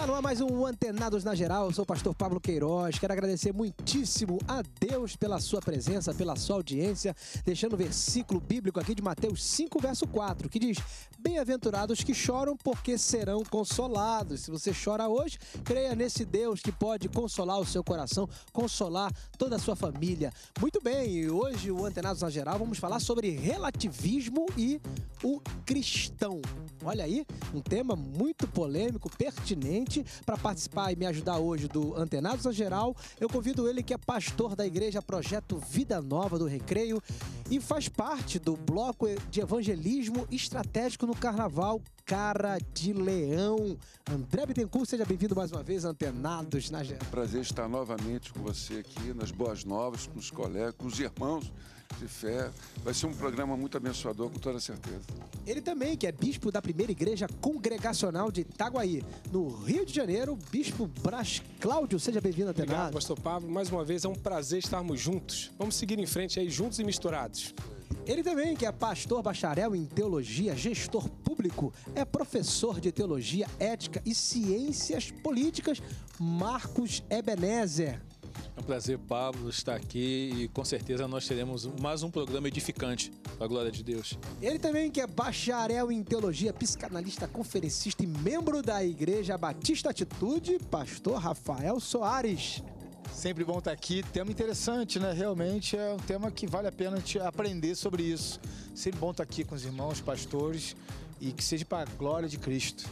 Tá no ar mais um Antenados na Geral, eu sou o pastor Pablo Queiroz, quero agradecer muitíssimo a Deus pela sua presença, pela sua audiência, deixando o versículo bíblico aqui de Mateus 5, verso 4, que diz, Bem-aventurados que choram porque serão consolados. Se você chora hoje, creia nesse Deus que pode consolar o seu coração, consolar toda a sua família. Muito bem, e hoje o Antenados na Geral vamos falar sobre relativismo e o cristão. Olha aí, um tema muito polêmico, pertinente, convite para participar e me ajudar hoje do Antenados a Geral. Eu convido ele que é pastor da igreja Projeto Vida Nova do Recreio e faz parte do bloco de evangelismo estratégico no Carnaval Cara de Leão. André Bittencourt, seja bem-vindo mais uma vez, Antenados na Geral. Prazer estar novamente com você aqui, nas Boas Novas, com os colegas, com os irmãos de fé. Vai ser um programa muito abençoador, com toda certeza. Ele também, que é bispo da primeira igreja congregacional de Itaguaí, no Rio de Janeiro, bispo Brás Cláudio. Seja bem-vindo, Atenado. Obrigado, pastor Pablo. Mais uma vez, é um prazer estarmos juntos. Vamos seguir em frente aí, juntos e misturados. Ele também, que é pastor bacharel em teologia, gestor público, é professor de teologia, ética e ciências políticas, Marcos Ebenezer. É um prazer, Pablo, estar aqui e com certeza nós teremos mais um programa edificante, para a glória de Deus. Ele também que é bacharel em teologia, psicanalista, conferencista e membro da Igreja Batista Atitude, pastor Rafael Soares. Sempre bom estar aqui. Tema interessante, né? Realmente é um tema que vale a pena te aprender sobre isso. Sempre bom estar aqui com os irmãos, pastores e que seja para a glória de Cristo.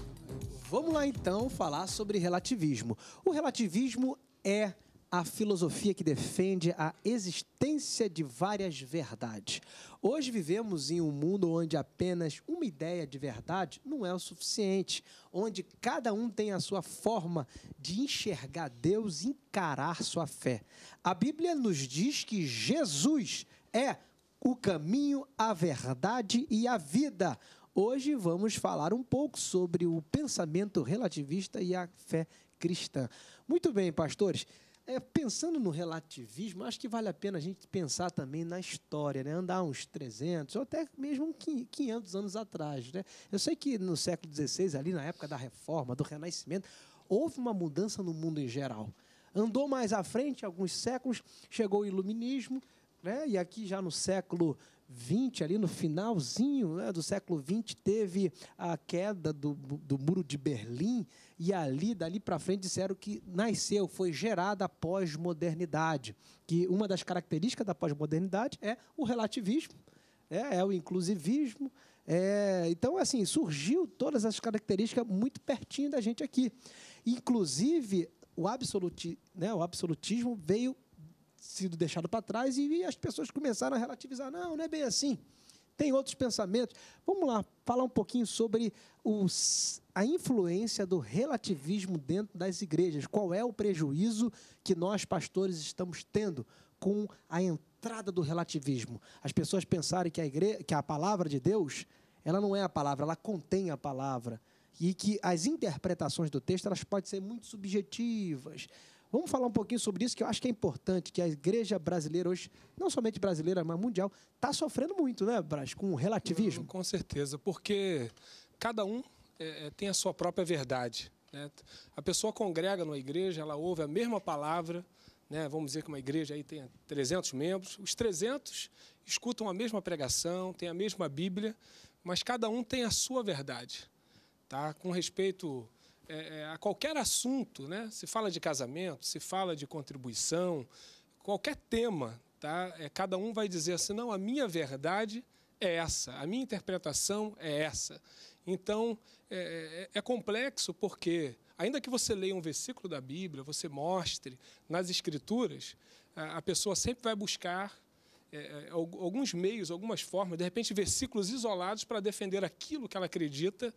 Vamos lá então falar sobre relativismo. O relativismo é a filosofia que defende a existência de várias verdades. Hoje vivemos em um mundo onde apenas uma ideia de verdade não é o suficiente, onde cada um tem a sua forma de enxergar Deus, encarar sua fé. A Bíblia nos diz que Jesus é o caminho, a verdade e a vida. Hoje vamos falar um pouco sobre o pensamento relativista e a fé cristã. Muito bem, pastores. É, pensando no relativismo, acho que vale a pena a gente pensar também na história, né? andar uns 300 ou até mesmo 500 anos atrás. Né? Eu sei que no século XVI, ali na época da Reforma, do Renascimento, houve uma mudança no mundo em geral. Andou mais à frente, alguns séculos, chegou o Iluminismo, né? e aqui já no século XX ali no finalzinho né, do século XX teve a queda do, do Muro de Berlim, e ali, dali para frente, disseram que nasceu, foi gerada a pós-modernidade. Que uma das características da pós-modernidade é o relativismo, é, é o inclusivismo. É, então, assim, surgiu todas essas características muito pertinho da gente aqui. Inclusive, o, absoluti, né, o absolutismo veio sido deixado para trás e as pessoas começaram a relativizar. Não, não é bem assim tem outros pensamentos. Vamos lá, falar um pouquinho sobre os, a influência do relativismo dentro das igrejas. Qual é o prejuízo que nós, pastores, estamos tendo com a entrada do relativismo? As pessoas pensarem que a, igreja, que a palavra de Deus ela não é a palavra, ela contém a palavra. E que as interpretações do texto elas podem ser muito subjetivas. Vamos falar um pouquinho sobre isso, que eu acho que é importante, que a igreja brasileira hoje, não somente brasileira, mas mundial, está sofrendo muito, né, Braz, com o relativismo? Com certeza, porque cada um é, é, tem a sua própria verdade. Né? A pessoa congrega numa igreja, ela ouve a mesma palavra, né? vamos dizer que uma igreja aí tem 300 membros, os 300 escutam a mesma pregação, têm a mesma Bíblia, mas cada um tem a sua verdade. Tá? Com respeito é, é, a qualquer assunto, né? Se fala de casamento, se fala de contribuição, qualquer tema, tá? É, cada um vai dizer assim, não, a minha verdade é essa, a minha interpretação é essa. Então, é, é, é complexo porque, ainda que você leia um versículo da Bíblia, você mostre nas Escrituras, a, a pessoa sempre vai buscar é, é alguns meios, algumas formas, de repente versículos isolados para defender aquilo que ela acredita,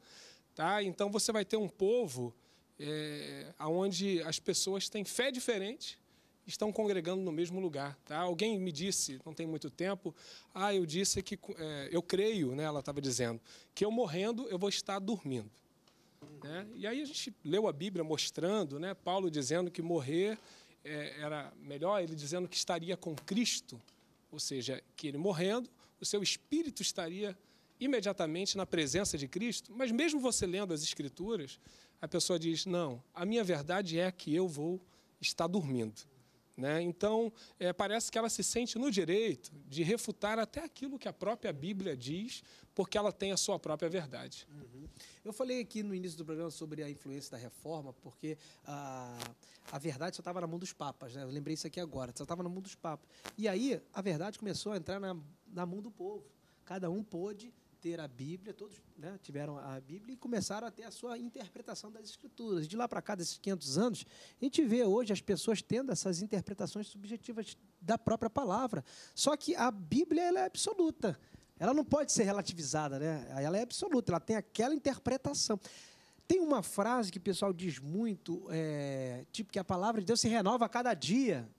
Tá? Então você vai ter um povo é, onde as pessoas têm fé diferente estão congregando no mesmo lugar. Tá? Alguém me disse, não tem muito tempo, ah, eu disse que é, eu creio, né, ela estava dizendo, que eu morrendo eu vou estar dormindo. Né? E aí a gente leu a Bíblia mostrando, né, Paulo dizendo que morrer é, era melhor, ele dizendo que estaria com Cristo, ou seja, que ele morrendo, o seu espírito estaria imediatamente na presença de Cristo, mas mesmo você lendo as Escrituras, a pessoa diz: Não, a minha verdade é que eu vou estar dormindo. Né? Então, é, parece que ela se sente no direito de refutar até aquilo que a própria Bíblia diz, porque ela tem a sua própria verdade. Uhum. Eu falei aqui no início do programa sobre a influência da reforma, porque a, a verdade só estava na mão dos papas. Né? Eu lembrei isso aqui agora, só estava na mão dos papas. E aí, a verdade começou a entrar na, na mão do povo. Cada um pôde ter a Bíblia, todos né, tiveram a Bíblia e começaram a ter a sua interpretação das Escrituras. De lá para cá, desses 500 anos, a gente vê hoje as pessoas tendo essas interpretações subjetivas da própria palavra. Só que a Bíblia ela é absoluta. Ela não pode ser relativizada, né? Ela é absoluta, ela tem aquela interpretação. Tem uma frase que o pessoal diz muito, é, tipo que a palavra de Deus se renova a cada dia.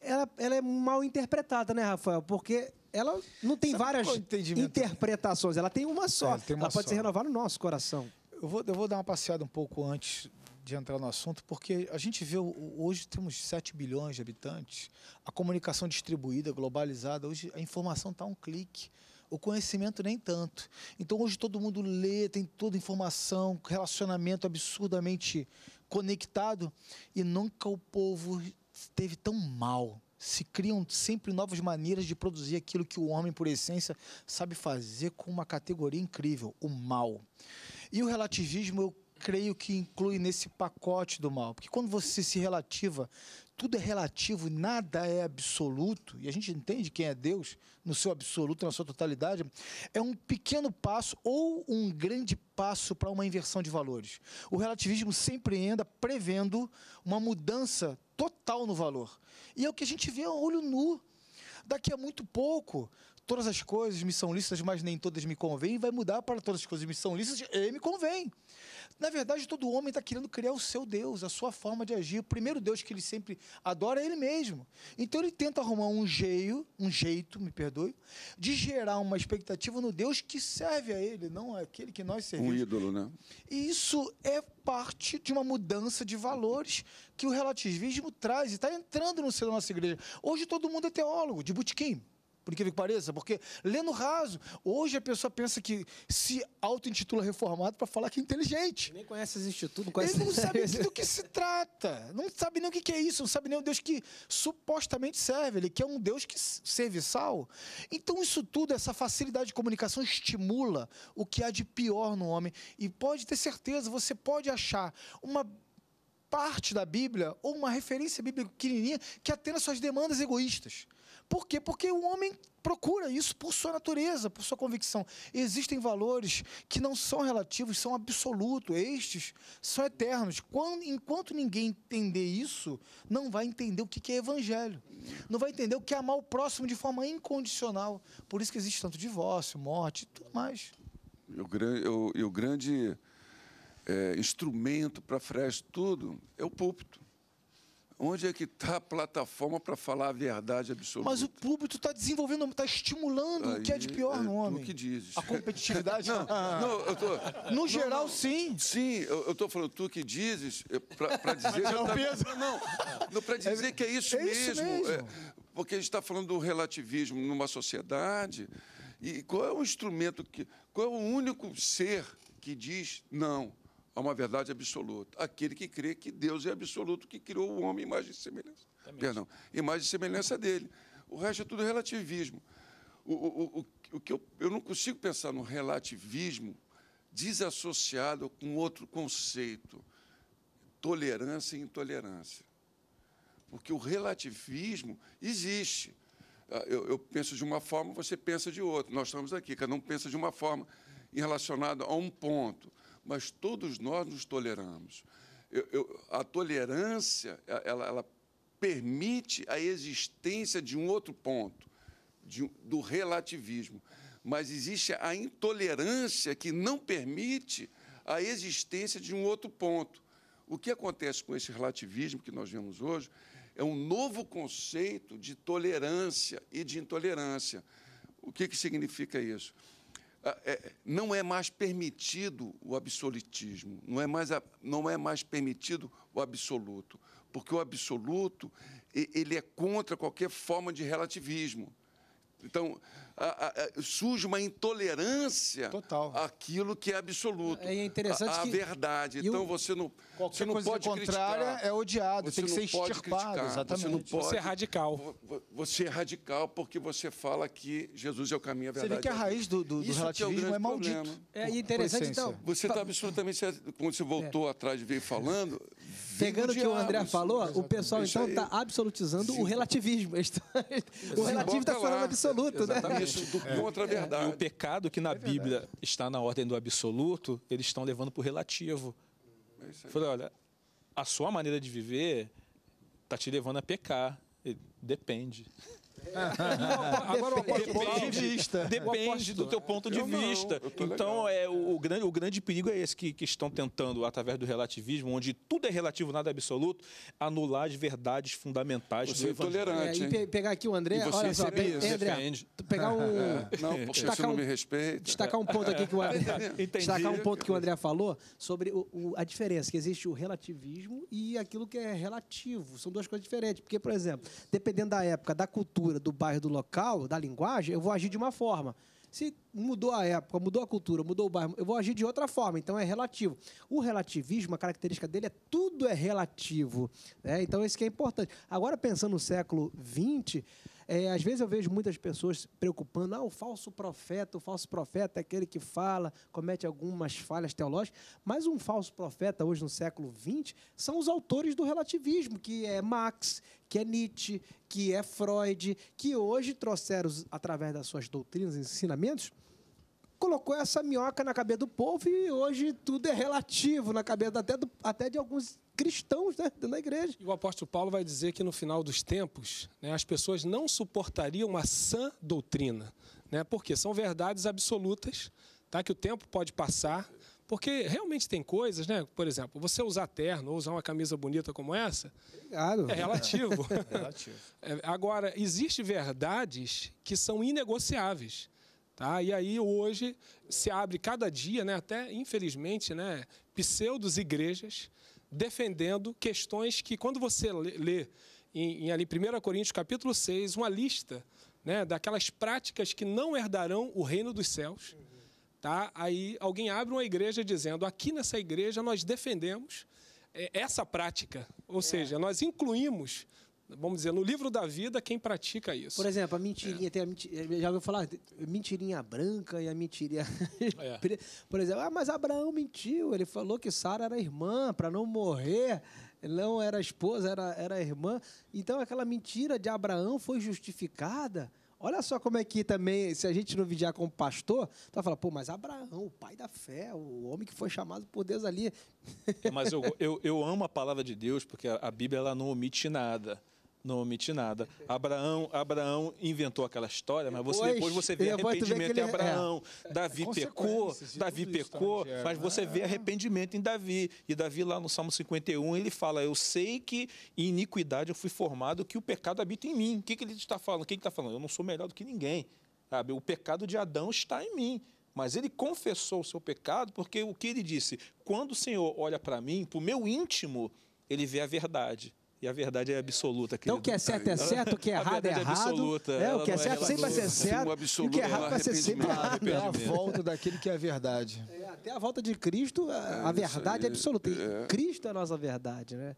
Ela, ela é mal interpretada, né, Rafael? Porque ela não tem Sabe várias é interpretações, ela tem uma só. É, tem uma ela só. pode ser renovada no nosso coração. Eu vou, eu vou dar uma passeada um pouco antes de entrar no assunto, porque a gente vê, hoje temos 7 bilhões de habitantes, a comunicação distribuída, globalizada, hoje a informação está um clique. O conhecimento nem tanto. Então hoje todo mundo lê, tem toda informação, relacionamento absurdamente conectado e nunca o povo esteve tão mal se criam sempre novas maneiras de produzir aquilo que o homem, por essência, sabe fazer com uma categoria incrível, o mal. E o relativismo, eu creio que inclui nesse pacote do mal, porque quando você se relativa tudo é relativo, nada é absoluto, e a gente entende quem é Deus no seu absoluto, na sua totalidade, é um pequeno passo ou um grande passo para uma inversão de valores. O relativismo sempre anda prevendo uma mudança total no valor. E é o que a gente vê a olho nu. Daqui a muito pouco, todas as coisas me são lícitas, mas nem todas me convêm, vai mudar para todas as coisas me são lícitas e me convêm. Na verdade, todo homem está querendo criar o seu Deus, a sua forma de agir. O primeiro Deus que ele sempre adora é ele mesmo. Então ele tenta arrumar um jeito, um jeito, me perdoe, de gerar uma expectativa no Deus que serve a ele, não aquele que nós servimos. Um ídolo, né? E isso é parte de uma mudança de valores que o relativismo traz e está entrando no seio da nossa igreja. Hoje todo mundo é teólogo, de butiquim por incrível que pareça, porque lendo raso, hoje a pessoa pensa que se auto-intitula reformado para falar que é inteligente. Nem conhece os institutos, conhece Ele não sabe do que se trata, não sabe nem o que é isso, não sabe nem o Deus que supostamente serve, ele quer um Deus que serviçal. Então isso tudo, essa facilidade de comunicação estimula o que há de pior no homem e pode ter certeza, você pode achar uma parte da Bíblia ou uma referência bíblica pequenininha que atenda às suas demandas egoístas. Por quê? Porque o homem procura isso por sua natureza, por sua convicção. Existem valores que não são relativos, são absolutos. Estes são eternos. Quando, enquanto ninguém entender isso, não vai entender o que é evangelho. Não vai entender o que é amar o próximo de forma incondicional. Por isso que existe tanto divórcio, morte, tudo mais. E o, e o grande é, instrumento para frear tudo é o púlpito. Onde é que está a plataforma para falar a verdade absoluta? Mas o público está desenvolvendo, está estimulando Aí, o que é de pior é, no homem. O que dizes? A competitividade? não, não, eu tô, no não, geral, não, sim. Sim, eu estou falando tu que dizes para dizer... Não, é tá, não, não para é dizer é, que é isso é mesmo. Isso é, mesmo. porque a gente está falando do relativismo numa sociedade. E qual é o instrumento, que, qual é o único ser que diz não? a uma verdade absoluta. Aquele que crê que Deus é absoluto, que criou o homem imagem e semelhança. Perdão, imagem e semelhança dele. O resto é tudo relativismo. O, o, o, o que eu, eu não consigo pensar no relativismo desassociado com outro conceito, tolerância e intolerância. Porque o relativismo existe. Ah, eu, eu penso de uma forma, você pensa de outra. Nós estamos aqui, cada um pensa de uma forma relacionada a um ponto mas todos nós nos toleramos. Eu, eu, a tolerância, ela, ela, permite a existência de um outro ponto, de, do relativismo. Mas existe a intolerância que não permite a existência de um outro ponto. O que acontece com esse relativismo que nós vemos hoje é um novo conceito de tolerância e de intolerância. O que, que significa isso? Ah, é, não é mais permitido o absolutismo, não é mais, não é mais permitido o absoluto, porque o absoluto ele é contra qualquer forma de relativismo. Então, a, a, surge uma intolerância Total. àquilo que é absoluto. É interessante a, a que... verdade. E então o... você não, Qualquer você não coisa pode contrária criticar. é odiado, você tem que ser extirpado, criticar, exatamente. Você, não pode, você é radical. Você é radical porque você fala que Jesus é o caminho, a verdade. Você vê que é a raiz do, do, do é relativismo é, é, maldito. Problema. É interessante então. Você está absolutamente quando você é. voltou é. atrás e veio falando, pegando o que o André falou, exatamente. Então, tá o pessoal então está absolutizando Sim. o relativismo. o relativismo está falando absoluto, né? exatamente. né? isso do é. contra a é. verdade. E o pecado que na é Bíblia está na ordem do absoluto, eles estão levando para o relativo. É Falei, olha, a sua maneira de viver está te levando a pecar. Depende. Agora, depende, depende do teu ponto de vista. então, é, o, grande, o grande perigo é esse que, que estão tentando, através do relativismo, onde tudo é relativo, nada é absoluto, anular as verdades fundamentais você do é evangelho. Tolerante, é, pegar aqui o André, olha é só, isso. André, pegar um... É, não, destacar não me respeita. Destacar um ponto aqui que o André... Destacar um ponto que o André falou sobre o, o, a diferença, que existe o relativismo e aquilo que é relativo. São duas coisas diferentes. Porque, por exemplo, dependendo da época, da cultura, cultura, do bairro, do local, da linguagem, eu vou agir de uma forma. Se mudou a época, mudou a cultura, mudou o bairro, eu vou agir de outra forma. Então é relativo. O relativismo, a característica dele é tudo é relativo. Né? Então isso que é importante. Agora, pensando no século XX, é, às vezes eu vejo muitas pessoas preocupando, ah, o falso profeta, o falso profeta é aquele que fala, comete algumas falhas teológicas, mas um falso profeta hoje no século XX são os autores do relativismo, que é Marx, que é Nietzsche, que é Freud, que hoje trouxeram, através das suas doutrinas e ensinamentos, colocou essa minhoca na cabeça do povo e hoje tudo é relativo na cabeça até, do, até de alguns cristãos né, dentro da igreja. E o apóstolo Paulo vai dizer que no final dos tempos né, as pessoas não suportariam uma sã doutrina, né, porque são verdades absolutas, tá, que o tempo pode passar, porque realmente tem coisas, né? Por exemplo, você usar terno ou usar uma camisa bonita como essa Obrigado. é relativo. É relativo. É, agora, existem verdades que são inegociáveis. Tá? E aí hoje se abre cada dia, né, até infelizmente, né, pseudos igrejas defendendo questões que quando você lê em, em ali 1 Coríntios capítulo 6, uma lista né, daquelas práticas que não herdarão o reino dos céus, tá? aí alguém abre uma igreja dizendo, aqui nessa igreja nós defendemos eh, essa prática, ou é. seja, nós incluímos vamos dizer, no livro da vida, quem pratica isso. Por exemplo, a mentirinha, é. tem a mentirinha, já ouviu falar, mentirinha branca e a mentirinha. É. Por exemplo, ah, mas Abraão mentiu, ele falou que Sara era irmã para não morrer, não era esposa, era, era irmã. Então aquela mentira de Abraão foi justificada. Olha só como é que também, se a gente não vigiar como pastor, tu tá vai falar, pô, mas Abraão, o pai da fé, o homem que foi chamado por Deus ali. É, mas eu, eu, eu amo a palavra de Deus, porque a, a Bíblia ela não omite nada não omiti nada. Abraão, Abraão inventou aquela história, mas depois, você, depois você vê arrependimento em é, é. Abraão. É, Davi pecou, Davi pecou, mas você né? vê arrependimento em Davi. E Davi lá no Salmo 51, ele fala: "Eu sei que em iniquidade eu fui formado, que o pecado habita em mim". O que, que ele está falando? O que ele está falando? Eu não sou melhor do que ninguém. Sabe? O pecado de Adão está em mim. Mas ele confessou o seu pecado porque o que ele disse? Quando o Senhor olha para mim, para o meu íntimo, ele vê a verdade e a verdade é absoluta. Querido. Então o que é certo é certo, o que é errado é, é errado. Absoluta, é, o que é, é certo é sempre vai ser certo, absoluto, o que é, é errado vai ser sempre errado. até a volta daquele que é a verdade. É, até a volta de Cristo, a, verdade é absoluta. Cristo é a nossa verdade. Né?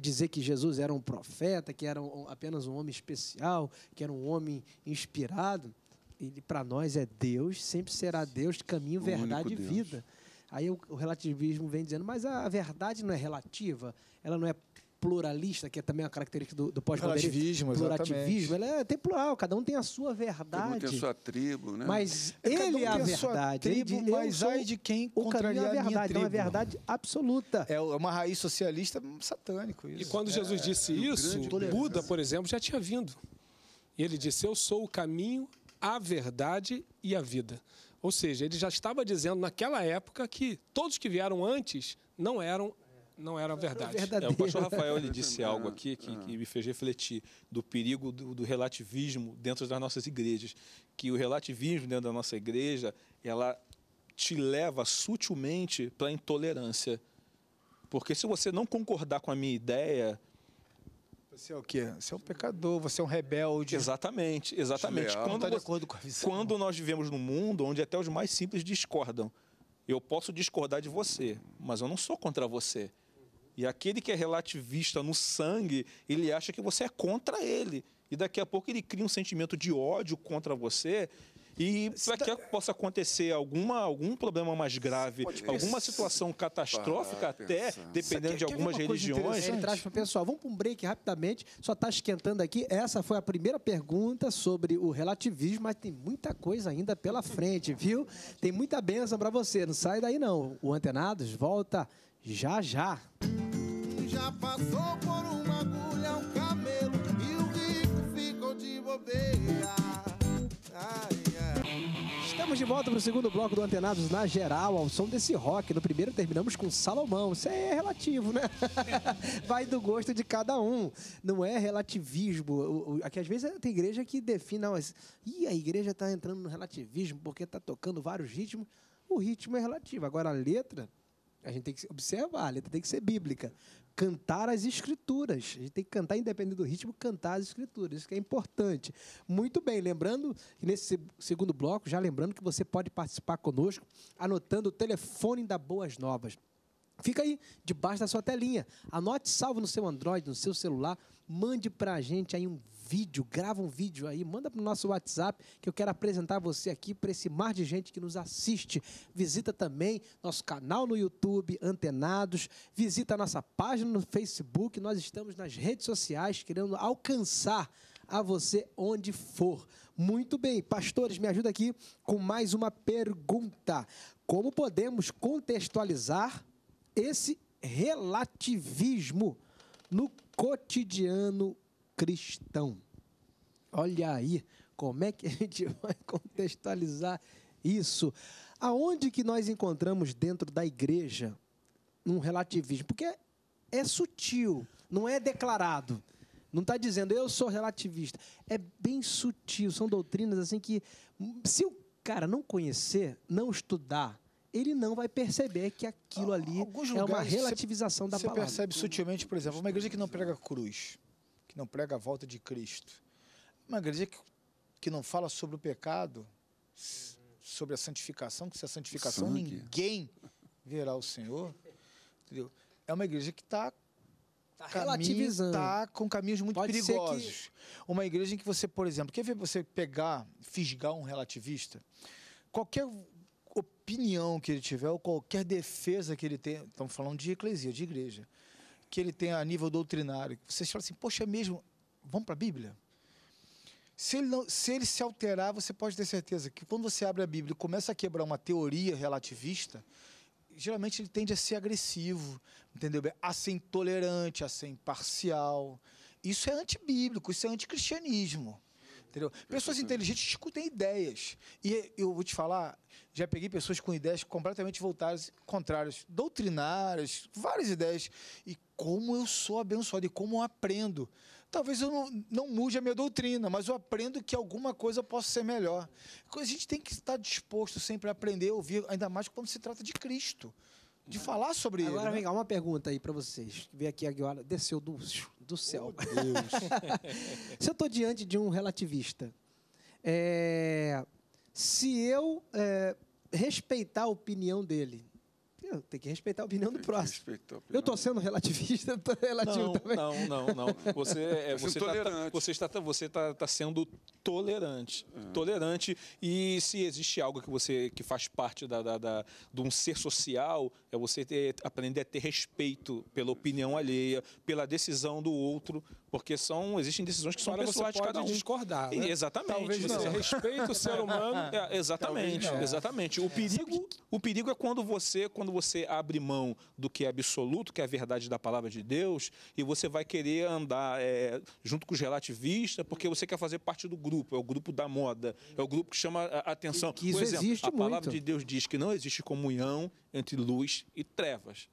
dizer que Jesus era um profeta, que era um, apenas um homem especial, que era um homem inspirado, ele para nós é Deus, sempre será Deus, caminho, o verdade e vida. Aí o relativismo vem dizendo, mas a verdade não é relativa, ela não é pluralista, que é também uma característica do, do pós-modernismo. Plurativismo, ele é plural, cada um tem a sua verdade. Cada um tem a sua tribo, né? Mas é, ele é a verdade. ele, mas sou, ai de quem contraria a verdade, minha tribo. É uma verdade absoluta. É, é uma raiz socialista satânico isso. E quando é, Jesus é, disse é, isso, Buda, por exemplo, já tinha vindo. Ele disse, eu sou o caminho, a verdade e a vida. Ou seja, ele já estava dizendo naquela época que todos que vieram antes não eram não era verdade. é, o pastor Rafael ele disse algo aqui que, ah. que, me fez refletir do perigo do, do, relativismo dentro das nossas igrejas, que o relativismo dentro da nossa igreja ela te leva sutilmente para a intolerância, porque se você não concordar com a minha ideia você é o quê? Você é um pecador, você é um rebelde. Exatamente, exatamente. Quando, tá de acordo com a visão. quando nós vivemos num mundo onde até os mais simples discordam, eu posso discordar de você, mas eu não sou contra você. E aquele que é relativista no sangue, ele acha que você é contra ele. E daqui a pouco ele cria um sentimento de ódio contra você. E para é que possa acontecer alguma, algum problema mais grave, alguma situação catastrófica até, dependendo de é é algumas religiões. Ele traz para o pessoal. Vamos para um break rapidamente. Só está esquentando aqui. Essa foi a primeira pergunta sobre o relativismo, mas tem muita coisa ainda pela frente, viu? Tem muita bênção para você. Não sai daí, não. O Antenados volta já já. Já passou por uma agulha, um camelo e o rico ficou de bobeira. Estamos de volta para o segundo bloco do Antenados na geral, ao som desse rock. No primeiro terminamos com Salomão. Isso aí é relativo, né? Vai do gosto de cada um. Não é relativismo. Aqui às vezes tem igreja que define, não, mas, Ih, a igreja está entrando no relativismo porque está tocando vários ritmos. O ritmo é relativo. Agora a letra a gente tem que observar, a letra tem que ser bíblica. Cantar as escrituras. A gente tem que cantar, independente do ritmo, cantar as escrituras. Isso que é importante. Muito bem, lembrando que nesse segundo bloco, já lembrando que você pode participar conosco, anotando o telefone da Boas Novas. Fica aí, debaixo da sua telinha. Anote, salve no seu Android, no seu celular. Mande pra gente aí um vídeo, grava um vídeo aí, manda pro nosso WhatsApp, que eu quero apresentar você aqui para esse mar de gente que nos assiste. Visita também nosso canal no YouTube, Antenados. Visita a nossa página no Facebook. Nós estamos nas redes sociais, querendo alcançar a você onde for. Muito bem, pastores, me ajuda aqui com mais uma pergunta. Como podemos contextualizar esse relativismo no cotidiano cristão. Olha aí, como é que a gente vai contextualizar isso? Aonde que nós encontramos dentro da igreja um relativismo? Porque é sutil, não é declarado. Não está dizendo eu sou relativista. É bem sutil, são doutrinas assim que se o cara não conhecer, não estudar, ele não vai perceber que aquilo ali Alguns é uma relativização da palavra. Você percebe sutilmente, por exemplo, uma igreja que não prega cruz, que não prega a volta de Cristo, uma igreja que, que não fala sobre o pecado, sobre a santificação, que se a santificação ninguém verá o Senhor, entendeu? É uma igreja que está tá relativizando. Está com caminhos muito Pode perigosos. Que... Uma igreja em que você, por exemplo, quer ver você pegar, fisgar um relativista? Qualquer opinião que ele tiver, ou qualquer defesa que ele tenha, estamos falando de eclesia, de igreja, que ele tenha a nível doutrinário, vocês falam assim, poxa, é mesmo, vamos para a Bíblia? Se ele, não, se ele se alterar, você pode ter certeza que quando você abre a Bíblia e começa a quebrar uma teoria relativista, geralmente ele tende a ser agressivo, entendeu? A ser intolerante, a ser imparcial. Isso é antibíblico, isso é anticristianismo. Entendeu? Pessoas inteligentes discutem ideias. E eu vou te falar, já peguei pessoas com ideias completamente voltadas, contrárias, doutrinárias, várias ideias. E como eu sou abençoado e como eu aprendo. Talvez eu não, não mude a minha doutrina, mas eu aprendo que alguma coisa possa ser melhor. A gente tem que estar disposto sempre a aprender, a ouvir, ainda mais quando se trata de Cristo de falar sobre Agora, ele. Agora, né? vem cá, uma pergunta aí para vocês. Veio aqui agora, desceu do, do céu. Oh, Deus. se eu estou diante de um relativista, é, se eu é, respeitar a opinião dele, tem que respeitar a opinião do próximo. Opinião. Eu estou sendo relativista, tô relativo não, também. Não, não, não. Você é você, tá, tá você está tá, você tá, tá sendo tolerante, uhum. tolerante e se existe algo que você que faz parte da, da, da de um ser social é você ter, aprender a ter respeito pela opinião alheia, pela decisão do outro, porque são, existem decisões que são Agora pessoais você pode de cada um. discordar. Né? Exatamente. Talvez não. Você respeita o ser humano. É, exatamente, exatamente. O é. perigo, o perigo é quando você, quando você abre mão do que é absoluto, que é a verdade da palavra de Deus, e você vai querer andar é, junto com os relativistas, porque você quer fazer parte do grupo, é o grupo da moda, é o grupo que chama a atenção. E que isso Por exemplo, existe a palavra muito. de Deus diz que não existe comunhão entre luz e trevas.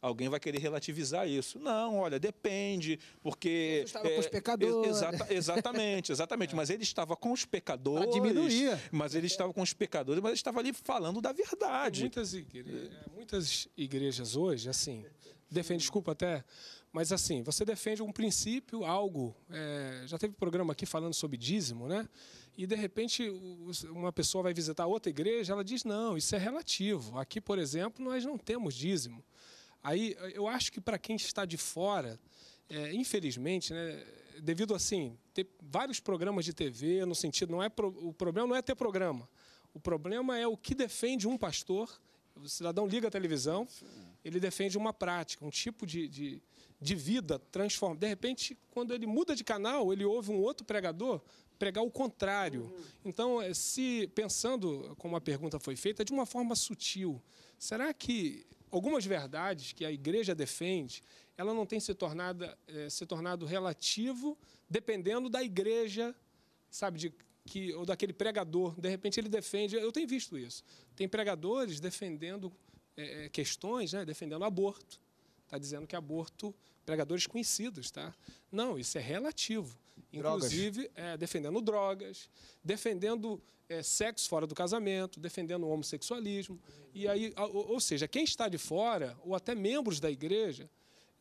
Alguém vai querer relativizar isso. Não, olha, depende, porque. Jesus estava é, com os pecadores. Exata, exatamente, exatamente. É. mas ele estava com os pecadores. Pra Mas ele estava com os pecadores, mas ele estava ali falando da verdade. Muitas, igre... É, muitas igrejas hoje, assim, defende, desculpa até, mas assim, você defende um princípio, algo. É, já teve programa aqui falando sobre dízimo, né? E de repente uma pessoa vai visitar outra igreja, ela diz: não, isso é relativo. Aqui, por exemplo, nós não temos dízimo. Aí eu acho que para quem está de fora, é, infelizmente, né, devido assim, ter vários programas de TV, no sentido, não é pro, o problema não é ter programa. O problema é o que defende um pastor. O cidadão liga a televisão, ele defende uma prática, um tipo de, de, de vida transforma. De repente, quando ele muda de canal, ele ouve um outro pregador pregar o contrário. Então, é, se pensando como a pergunta foi feita, de uma forma sutil, será que algumas verdades que a igreja defende, ela não tem se, tornado, é, eh, se tornado relativo dependendo da igreja, sabe, de, que, ou daquele pregador. De repente ele defende, eu tenho visto isso, tem pregadores defendendo é, questões, né, defendendo aborto. Está dizendo que aborto, pregadores conhecidos, tá? Não, isso é relativo. Inclusive, drogas. É, defendendo drogas, defendendo é, sexo fora do casamento, defendendo o homossexualismo. E aí, ou, ou seja, quem está de fora, ou até membros da igreja,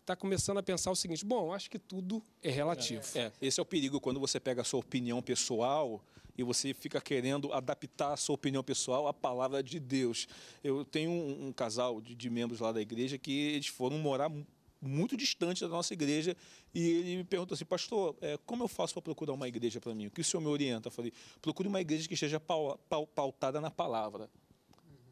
está começando a pensar o seguinte: bom, acho que tudo é relativo. É, é, esse é o perigo quando você pega a sua opinião pessoal e você fica querendo adaptar a sua opinião pessoal à palavra de Deus. Eu tenho um, um casal de, de, membros lá da igreja que eles foram morar muito distante da nossa igreja, e ele me perguntou assim, pastor, é, como eu faço para procurar uma igreja para mim? O que o senhor me orienta? Eu falei, procure uma igreja que esteja pautada na palavra.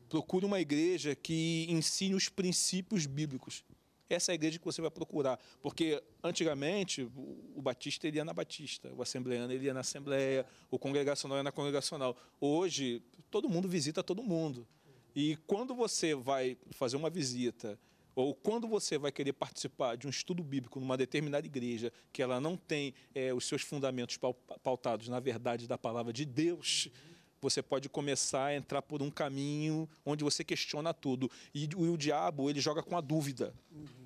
Procure uma igreja que ensine os princípios bíblicos. Essa é a igreja que você vai procurar, porque antigamente o batista ele ia na batista, o assembleano ele ia na assembleia, o congregacional ia na congregacional. Hoje todo mundo visita todo mundo. E quando você vai fazer uma visita ou quando você vai querer participar de um estudo bíblico numa determinada igreja que ela não tem é, os seus fundamentos pautados na verdade da palavra de Deus, você pode começar a entrar por um caminho onde você questiona tudo. E, o, o diabo, ele joga com a dúvida.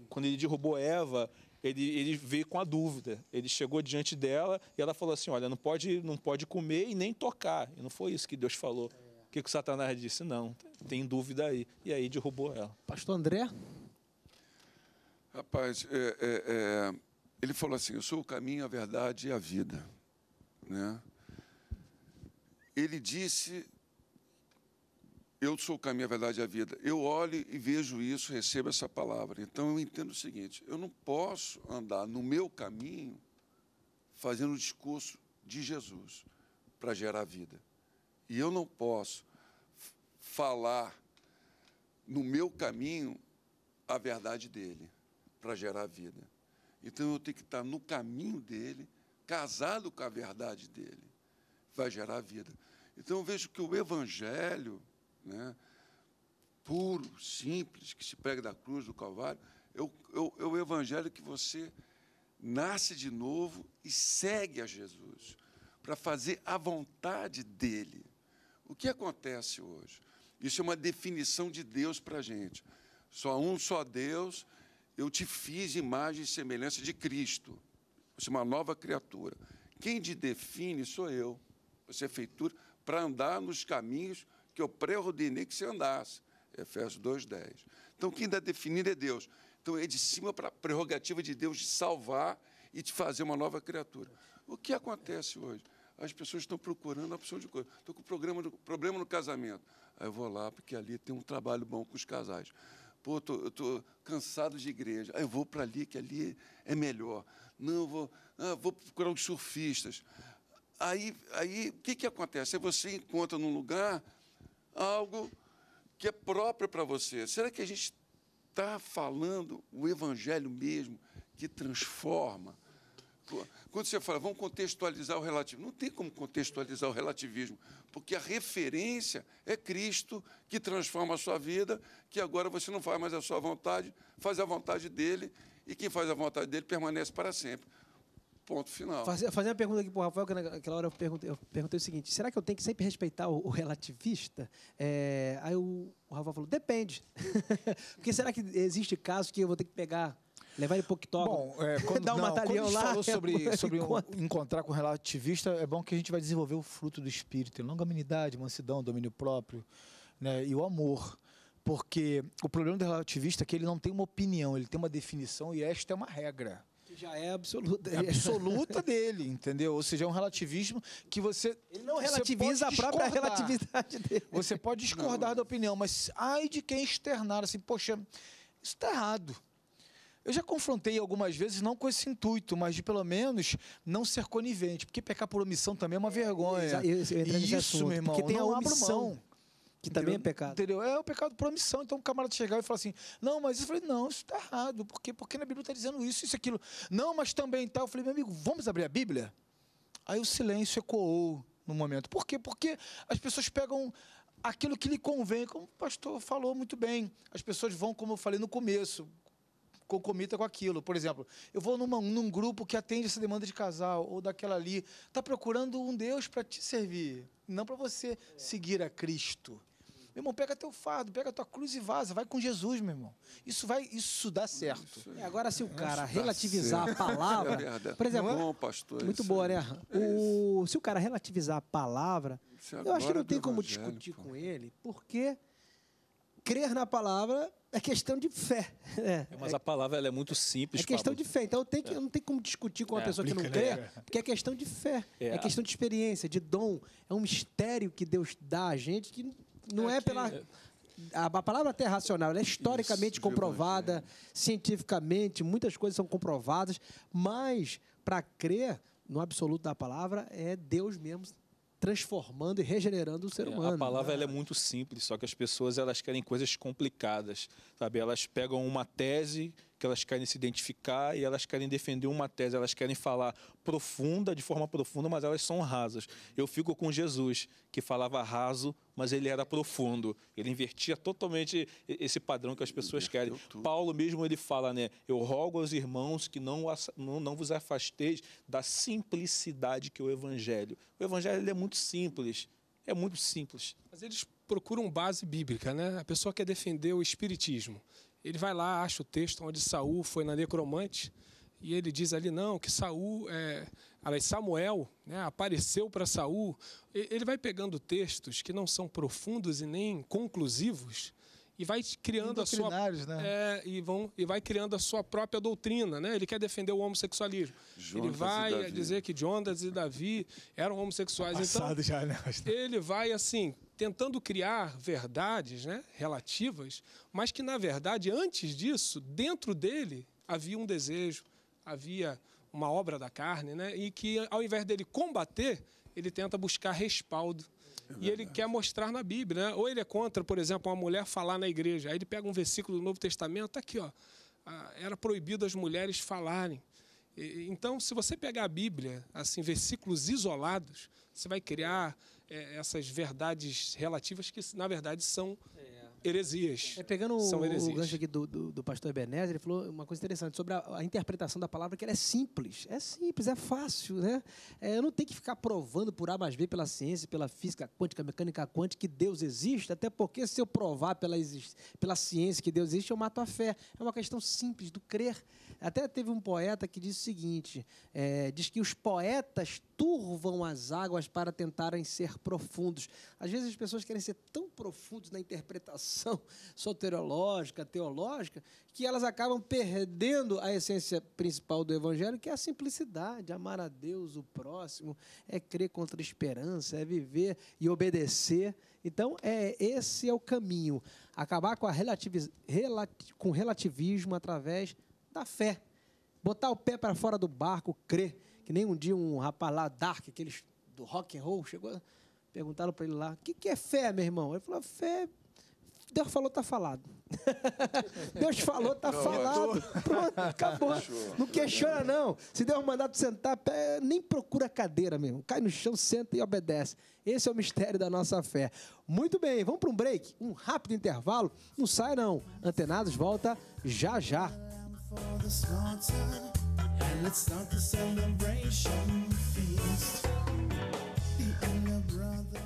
Quando ele derrubou Eva, ele, ele veio com a dúvida. Ele chegou diante dela e ela falou assim: Olha, não pode, não pode comer e nem tocar. E não foi isso que Deus falou. O que, que o Satanás disse? Não, tem dúvida aí. E aí derrubou ela. Pastor André? Rapaz, é, é, é, ele falou assim: Eu sou o caminho, a verdade e a vida. Né? Ele disse: Eu sou o caminho, a verdade e a vida. Eu olho e vejo isso, recebo essa palavra. Então eu entendo o seguinte: eu não posso andar no meu caminho fazendo o discurso de Jesus para gerar vida. E eu não posso falar no meu caminho a verdade dele para gerar vida. Então eu tenho que estar no caminho dele, casado com a verdade dele. Vai gerar vida. Então eu vejo que o evangelho, né, puro, simples, que se prega da cruz, do Calvário, é o, é o é evangelho que você nasce de novo e segue a Jesus para fazer a vontade dele. O que acontece hoje? Isso é uma definição de Deus para a gente. Só um só Deus, eu te fiz imagem e semelhança de Cristo. Você é uma nova criatura. Quem te define sou eu. Você é feitura para andar nos caminhos que eu pré-ordenei que você andasse. Efésios 2,10. Então, quem dá definir é Deus. Então, é de cima para a prerrogativa de Deus de salvar e de fazer uma nova criatura. O que acontece hoje? As pessoas estão procurando a opção de coisa. Estou com problema no, problema no casamento. Aí eu vou lá, porque ali tem um trabalho bom com os casais. Pô, eu tô, eu cansado de igreja. Ah, eu vou para ali, que ali é melhor. Não, vou, ah, vou procurar uns surfistas. Aí, aí o que, que acontece? você encontra num lugar algo que é próprio para você. Será que a gente está falando o evangelho mesmo que transforma? Quando você fala, vamos contextualizar o relativismo, não tem como contextualizar o relativismo, porque a referência é Cristo que transforma a sua vida, que agora você não faz mais a sua vontade, faz a vontade dele, e quem faz a vontade dele permanece para sempre. Ponto final. Fazer, fazer uma pergunta aqui para o Rafael, que naquela hora eu perguntei, eu perguntei, o seguinte: será que eu tenho que sempre respeitar o, o relativista? É, aí o, o Rafael falou: depende. porque será que existe caso que eu vou ter que pegar Levar ele pro TikTok. Bom, é, quando, Dá um não, quando lá, falou é sobre, sobre um, encontrar com relativista, é bom que a gente vai desenvolver o fruto do espírito, longanimidade, mansidão, domínio próprio, né, e o amor. Porque o problema do relativista é que ele não tem uma opinião, ele tem uma definição e esta é uma regra. Que já é absoluta. É absoluta dele, entendeu? Ou seja, é um relativismo que você. Ele não relativiza a própria relatividade dele. Você pode discordar não. da opinião, mas ai de quem externar assim, poxa, isso está errado. Eu já confrontei algumas vezes, não com esse intuito, mas de pelo menos não ser conivente, porque pecar por omissão também é uma vergonha. Eu, eu, eu Isso, assunto, meu irmão, porque tem não a omissão. Que também é entendeu? é pecado. Entendeu? É o pecado por omissão. Então o camarada chegava e falava assim: não, mas isso. Eu falei: não, isso está errado. Por quê? Porque na Bíblia está dizendo isso, isso, aquilo. Não, mas também tal. Tá. Eu falei: meu amigo, vamos abrir a Bíblia? Aí o silêncio ecoou no momento. Por quê? Porque as pessoas pegam aquilo que lhe convém, como o pastor falou muito bem. As pessoas vão, como eu falei no começo, concomita com aquilo. Por exemplo, eu vou numa, num grupo que atende essa demanda de casal ou daquela ali. Está procurando um Deus para te servir, não para você seguir a Cristo. Meu irmão, pega teu fardo, pega tua cruz e vaza, vai com Jesus, meu irmão. Isso vai, isso dá certo. Isso é, agora, se o cara relativizar a palavra, é por exemplo, bom, é, pastor, muito boa, é, né? O, se o cara relativizar a palavra, é eu acho que não tem como discutir pô. com ele, porque crer na palavra é questão de fé. É, é mas a palavra é muito simples. É questão Pablo. de fé. Então eu, tenho que, eu é. não tem como discutir com uma é, pessoa que não crê, porque é questão de fé. É. é, questão de experiência, de dom. É um mistério que Deus dá a gente que não é, que... pela. A, a palavra até é racional, ela é historicamente Isso, comprovada, cientificamente, muitas coisas são comprovadas, mas para crer no absoluto da palavra é Deus mesmo transformando e regenerando o ser é, humano. A palavra né? é muito simples, só que as pessoas elas querem coisas complicadas, sabe? Elas pegam uma tese que elas querem se identificar e elas querem defender uma tese, elas querem falar profunda, de forma profunda, mas elas são rasas. Eu fico com Jesus, que falava raso, mas ele era profundo. Ele invertia totalmente esse padrão que as pessoas querem. Paulo mesmo ele fala, né? Eu rogo aos irmãos que não, não vos afasteis da simplicidade que é o evangelho. O evangelho ele é muito simples. É muito simples. Mas eles procuram base bíblica, né? A pessoa quer defender o espiritismo. Ele vai lá, acha o texto onde Saul foi na necromante e ele diz ali não que Saul é, Samuel né, apareceu para Saul ele vai pegando textos que não são profundos e nem conclusivos e vai criando a sua né? é, e vão e vai criando a sua própria doutrina né ele quer defender o homossexualismo Jonas ele vai dizer que Jonas e Davi eram homossexuais tá então já, né? Tá. ele vai assim tentando criar verdades né, relativas, mas que, na verdade, antes disso, dentro dele havia um desejo, havia uma obra da carne, né, e que, ao invés dele combater, ele tenta buscar respaldo. É e ele quer mostrar na Bíblia. Né? Ou ele é contra, por exemplo, uma mulher falar na igreja. Aí ele pega um versículo do Novo Testamento, está aqui, ó. Ah, era proibido as mulheres falarem. Então, se você pegar a Bíblia, assim, versículos isolados, você vai criar é, essas verdades relativas que, na verdade, são é. heresias. É, pegando são o, heresias. o gancho aqui do, do, do pastor Ebenezer, ele falou uma coisa interessante sobre a, a, interpretação da palavra, que ela é simples. É simples, é fácil, né? É, eu não tenho que ficar provando por A mais B, pela ciência, pela física quântica, mecânica quântica, que Deus existe, até porque se eu provar pela, pela ciência que Deus existe, eu mato a fé. É uma questão simples do crer. Até teve um poeta que disse o seguinte: é, diz que os poetas turvam as águas para tentarem ser profundos. Às vezes as pessoas querem ser tão profundos na interpretação soteriológica, teológica, que elas acabam perdendo a essência principal do evangelho, que é a simplicidade, amar a Deus, o próximo, é crer contra a esperança, é viver e obedecer. Então, é esse é o caminho, acabar com, a relati com relativismo através da fé. Botar o pé para fora do barco, crer. Que nem um dia um rapaz lá, Dark, aqueles do rock and roll, chegou, perguntaram para ele lá, o que, que é fé, meu irmão? Ele falou, fé Deus falou, tá falado. Deus falou, tá falado. Pronto, acabou. Não questiona, não. Se Deus mandar tu sentar, nem procura cadeira mesmo. Cai no chão, senta e obedece. Esse é o mistério da nossa fé. Muito bem, vamos para um break, um rápido intervalo. Não sai, não. Antenados volta já já for the slaughter and let's start the celebration feast. The elder brother.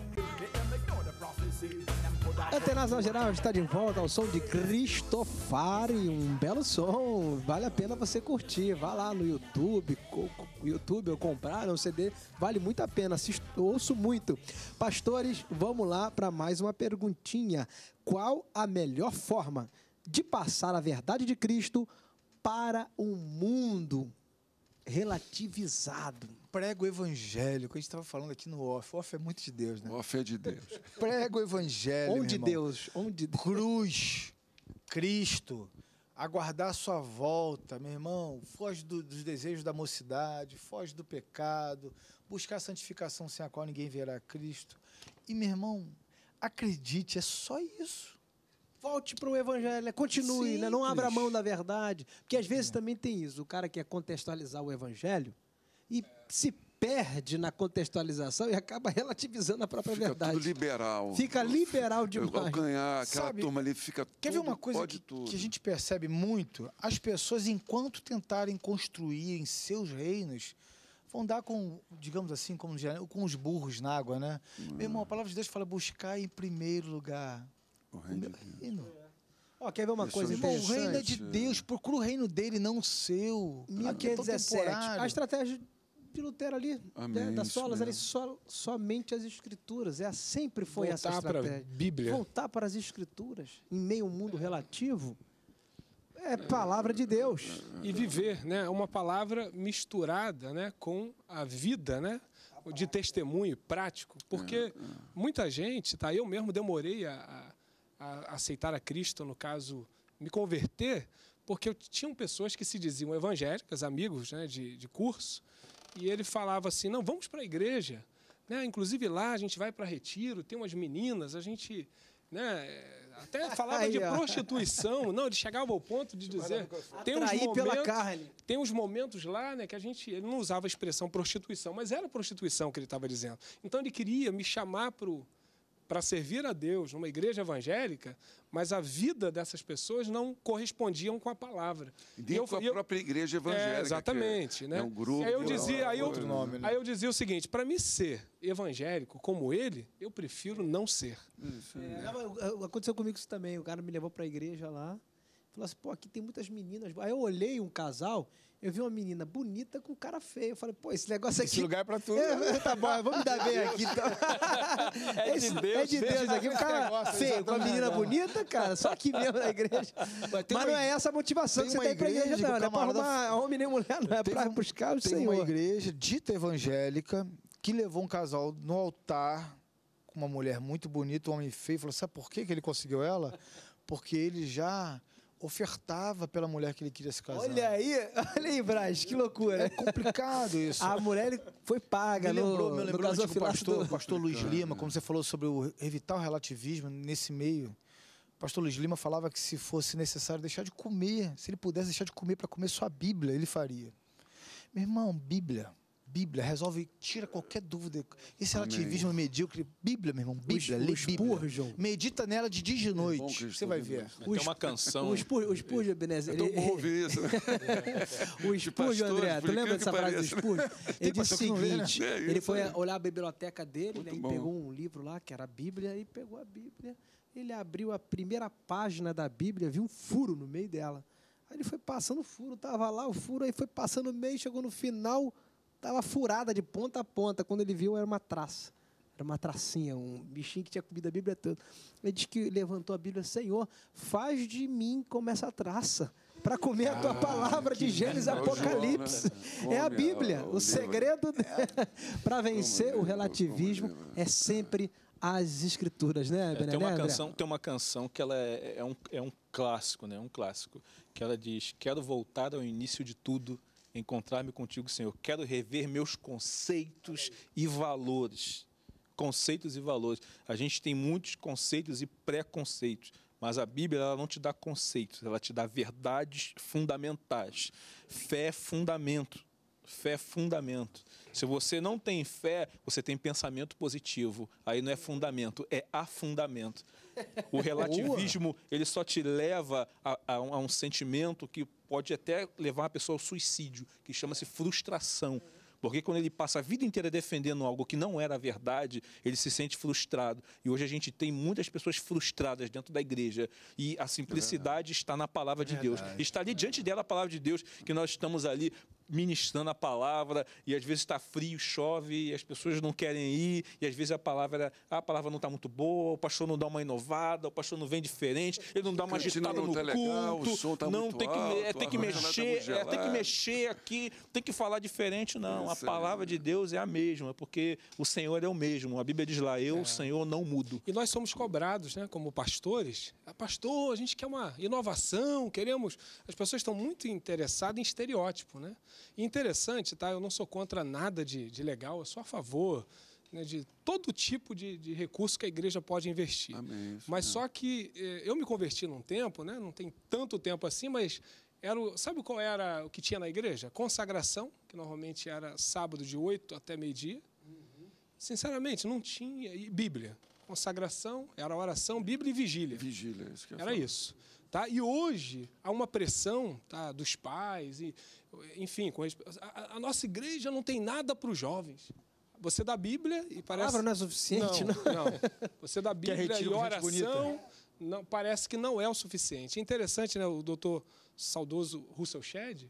Antenas na geral está de volta ao som de Cristofari, um belo som, vale a pena você curtir, vá lá no YouTube, YouTube ou comprar um CD, vale muito a pena, assisto, ouço muito. Pastores, vamos lá para mais uma perguntinha. Qual a melhor forma de passar a verdade de Cristo para um mundo relativizado. Prego evangélico, a gente estava falando aqui no off. O off é muito de Deus, né? O off é de Deus. Prego evangelho. Onde Deus? Onde Cruz, Cristo, aguardar a sua volta, meu irmão. Foge do, dos desejos da mocidade, foge do pecado, buscar a santificação sem a qual ninguém verá Cristo. E, meu irmão, acredite, é só isso volte para o evangelho, continue, né? não abra mão da verdade. Porque às vezes é. também tem isso, o cara quer contextualizar o evangelho e é. se perde na contextualização e acaba relativizando a própria fica verdade. Fica liberal. Fica liberal é demais. Ao ganhar aquela Sabe, turma ali, fica Quer tudo, ver uma coisa que, que, a gente percebe muito? As pessoas, enquanto tentarem construir em seus reinos, vão dar com, digamos assim, como com os burros na água, né? Hum. Meu irmão, a palavra de Deus fala buscar em primeiro lugar o reino. Ó, quer ver uma Isso é coisa é o reino é de né? Deus, procura o reino dele, não o seu. 17. É a estratégia de Lutero ali, né, Amém, né, das solas ali, só somente as escrituras. É, sempre foi Voltar essa estratégia. Para Bíblia. Voltar para as escrituras, em meio ao mundo relativo, é palavra de Deus. E viver, né? Uma palavra misturada né, com a vida, né? De testemunho prático. Porque é, muita gente, tá? Eu mesmo demorei a, a a aceitar a Cristo, no caso, me converter, porque eu tinha pessoas que se diziam evangélicas, amigos né, de, de curso, e ele falava assim: não, vamos para a igreja. Né? Inclusive lá a gente vai para retiro, tem umas meninas, a gente. Né? Até falava Aí, de ó. prostituição, não, ele chegava ao ponto de dizer, tem uns, momentos, tem uns momentos lá, né, que a gente, ele não usava a expressão prostituição, mas era prostituição que ele estava dizendo. Então ele queria me chamar para o para servir a Deus numa igreja evangélica, mas a vida dessas pessoas não correspondiam com a palavra. E eu, com a eu, própria igreja evangélica. É, exatamente, é, né? É um grupo. Aí eu é dizia, aí eu, outro nome, né? aí eu dizia o seguinte: para mim ser evangélico como ele, eu prefiro não ser. Isso, é, é. aconteceu comigo isso também. O cara me levou para a igreja lá, falou assim: pô, aqui tem muitas meninas. Aí eu olhei um casal eu vi uma menina bonita com cara feio Eu falei, pô, esse negócio aqui. Esse lugar é pra tudo. É, é, tá bom, vamos dar bem aqui. Então. É de Deus. É de Deus aqui. Um cara feio, com uma menina bonita, cara, só aqui mesmo na igreja. Mas, não é essa a motivação que você tem pra igreja, não. Não é pra arrumar homem nem mulher, não. É pra buscar o tem Senhor. Tem uma igreja dita evangélica que levou um casal no altar com uma mulher muito bonita, um homem feio. Falou, sabe por que ele conseguiu ela? Porque ele já ofertava pela mulher que ele queria se casar. Olha aí, olha aí, Braz, que loucura. É complicado isso. A mulher foi paga, me lembrou, no, me lembrou tipo, pastor, do... pastor Luiz Lima, né? como você falou sobre o evitar o relativismo nesse meio. Pastor Luiz Lima falava que se fosse necessário deixar de comer, se ele pudesse deixar de comer para comer sua Bíblia, ele faria. Meu irmão, Bíblia Bíblia, resolve, tira qualquer dúvida. Esse Amém. relativismo medíocre. Bíblia, meu irmão, Bíblia, lê Bíblia. Medita nela de dia e de é noite. você vai ver. Tem uma canção. O Spurgeon, Ebenezer. Eu tão ouvir isso, né? o Spurgeon, André, tu lembra dessa frase do Spurgeon? Ele disse o né? seguinte, né? ele foi é. olhar a biblioteca dele, né, e pegou um livro lá, que era a Bíblia, e pegou a Bíblia. Ele abriu a primeira página da Bíblia, viu um furo no meio dela. Aí ele foi passando o furo, tava lá o furo, aí foi passando o meio, chegou no final estava furada de ponta a ponta. Quando ele viu, era uma traça. Era uma tracinha, um bichinho que tinha comido a Bíblia toda. Ele disse que levantou a Bíblia, Senhor, faz de mim como essa traça para comer a tua ah, palavra de Gênesis né? Apocalipse. né? É a é Bíblia. O, né? é é o segredo é. para vencer como o relativismo é sempre as escrituras, né, é, tem uma canção, Tem uma canção que ela é, é, um, é um clássico, né? Um clássico. Que ela diz, quero voltar ao início de tudo encontrar-me contigo, Senhor. Quero rever meus conceitos e valores. Conceitos e valores. A gente tem muitos conceitos e preconceitos, mas a Bíblia ela não te dá conceitos, ela te dá verdades fundamentais. Fé é fundamento. Fé é fundamento. Se você não tem fé, você tem pensamento positivo. Aí não é fundamento, é afundamento. O relativismo, ele só te leva a, a, um, a um sentimento que pode até levar a pessoa ao suicídio, que chama-se frustração. Porque quando ele passa a vida inteira defendendo algo que não era a verdade, ele se sente frustrado. E hoje a gente tem muitas pessoas frustradas dentro da igreja. E a simplicidade é está na palavra de Deus. Está ali diante dela a palavra de Deus, que nós estamos ali ministrando a palavra e às vezes está frio, chove e as pessoas não querem ir e às vezes a palavra a palavra não está muito boa, o pastor não dá uma inovada, o pastor não vem diferente, ele não dá uma agitada no tá culto, legal, o som tá não tem que alto, tá é, tem que mexer, tá é, tem que mexer aqui, tem que falar diferente não, é a palavra de né? Deus é a mesma é porque o Senhor é o mesmo, a Bíblia diz lá eu, é. o Senhor não mudo. E nós somos cobrados, né, como pastores, a ah, pastor a gente quer uma inovação, queremos as pessoas estão muito interessadas em estereótipo, né? E interessante, tá? Eu não sou contra nada de, de legal, eu sou a favor né, de todo tipo de, de, recurso que a igreja pode investir. Amém, mas só que eh, eu me converti num tempo, né? Não tem tanto tempo assim, mas era o, sabe qual era o que tinha na igreja? Consagração, que normalmente era sábado de 8 até meio-dia. Uhum. Sinceramente, não tinha. E Bíblia. Consagração, era oração, Bíblia e vigília. Vigília, isso que eu Era falo. isso. Tá? E hoje há uma pressão tá, dos pais e, enfim, com a, a nossa igreja não tem nada para os jovens. Você dá Bíblia e parece. A palavra não é suficiente, não. não. não. Você dá é Bíblia e oração. Não, parece que não é o suficiente. É interessante, né, o doutor saudoso Russell Shedd,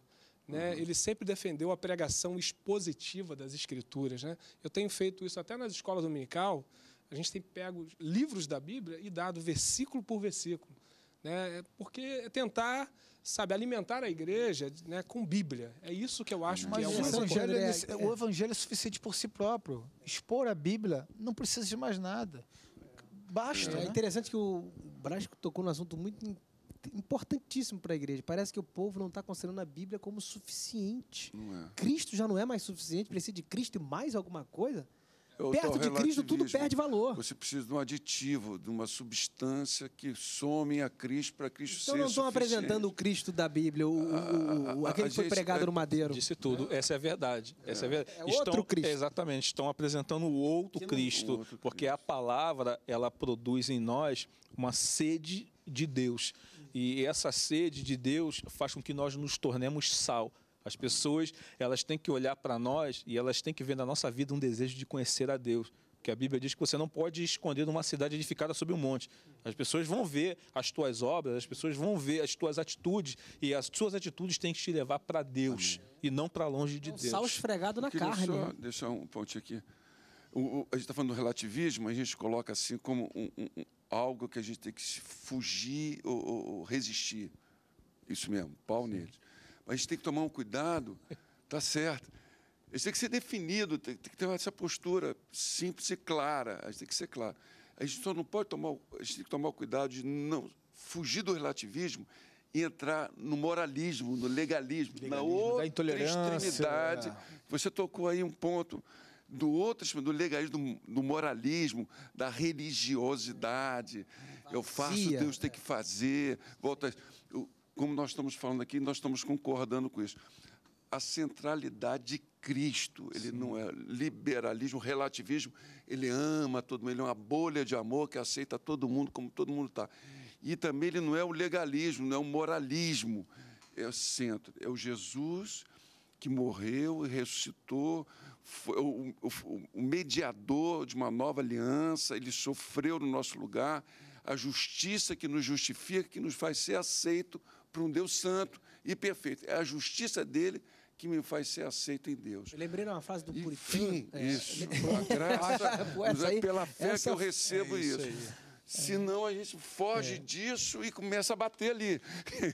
né, uhum. ele sempre defendeu a pregação expositiva das escrituras. Né? Eu tenho feito isso até nas escolas dominical. A gente tem pego livros da Bíblia e dado versículo por versículo né? É porque é tentar, sabe, alimentar a igreja né, com Bíblia. É isso que eu acho Mas que é o evangelho. É, o evangelho é suficiente por si próprio. Expor a Bíblia não precisa de mais nada. Basta. É, é interessante que o Brás tocou num assunto muito importantíssimo para a igreja. Parece que o povo não está considerando a Bíblia como suficiente. É. Cristo já não é mais suficiente, precisa de Cristo e mais alguma coisa. Eu Perto de Cristo, tudo perde valor. Você precisa de um aditivo, de uma substância que some a Cristo para Cristo então, ser Então não estão apresentando o Cristo da Bíblia, o, ah, o, o, ah, ah, aquele a, a, a que foi pregado é, no madeiro. Disse tudo, é. essa é a verdade. É. Essa é, é. verdade. É estão, outro Cristo. Exatamente, estão apresentando o outro Cristo, outro porque Cristo. a palavra, ela produz em nós uma sede de Deus. E essa sede de Deus faz com que nós nos tornemos sal. As pessoas, elas têm que olhar para nós e elas têm que ver na nossa vida um desejo de conhecer a Deus. Porque a Bíblia diz que você não pode esconder numa cidade edificada sobre um monte. As pessoas vão ver as tuas obras, as pessoas vão ver as tuas atitudes, e as suas atitudes têm que te levar para Deus Amém. e não para longe de é um Deus. Sal esfregado na carne. Só deixar um pontinho aqui. O, o, a gente está falando do relativismo, a gente coloca assim como um, um, algo que a gente tem que fugir ou, ou resistir. Isso mesmo, pau nele. Mas a gente tem que tomar um cuidado, tá certo. A gente tem que ser definido, tem, tem que ter essa postura simples e clara. A gente tem que ser claro. A gente só não pode tomar, a gente tem que tomar o cuidado de não fugir do relativismo e entrar no moralismo, no legalismo, legalismo na outra extremidade. É. Você tocou aí um ponto do outro, do legalismo, do, do moralismo, da religiosidade. Eu faço, Deus tem que fazer. Volta, o, como nós estamos falando aqui, nós estamos concordando com isso. A centralidade de Cristo, ele Sim. não é liberalismo, relativismo, ele ama todo mundo, ele é uma bolha de amor que aceita todo mundo como todo mundo está. E também ele não é o legalismo, não é o moralismo, é o centro, é o Jesus que morreu e ressuscitou, foi o, o, o, mediador de uma nova aliança, ele sofreu no nosso lugar, a justiça que nos justifica, que nos faz ser aceito para um Deus santo e perfeito. É a justiça dele que me faz ser aceito em Deus. Eu lembrei de uma frase do Puritano. Enfim, é. isso. A graça, Pô, é é aí, pela fé essa... que eu recebo é isso. isso. Senão a gente foge é. disso e começa a bater ali.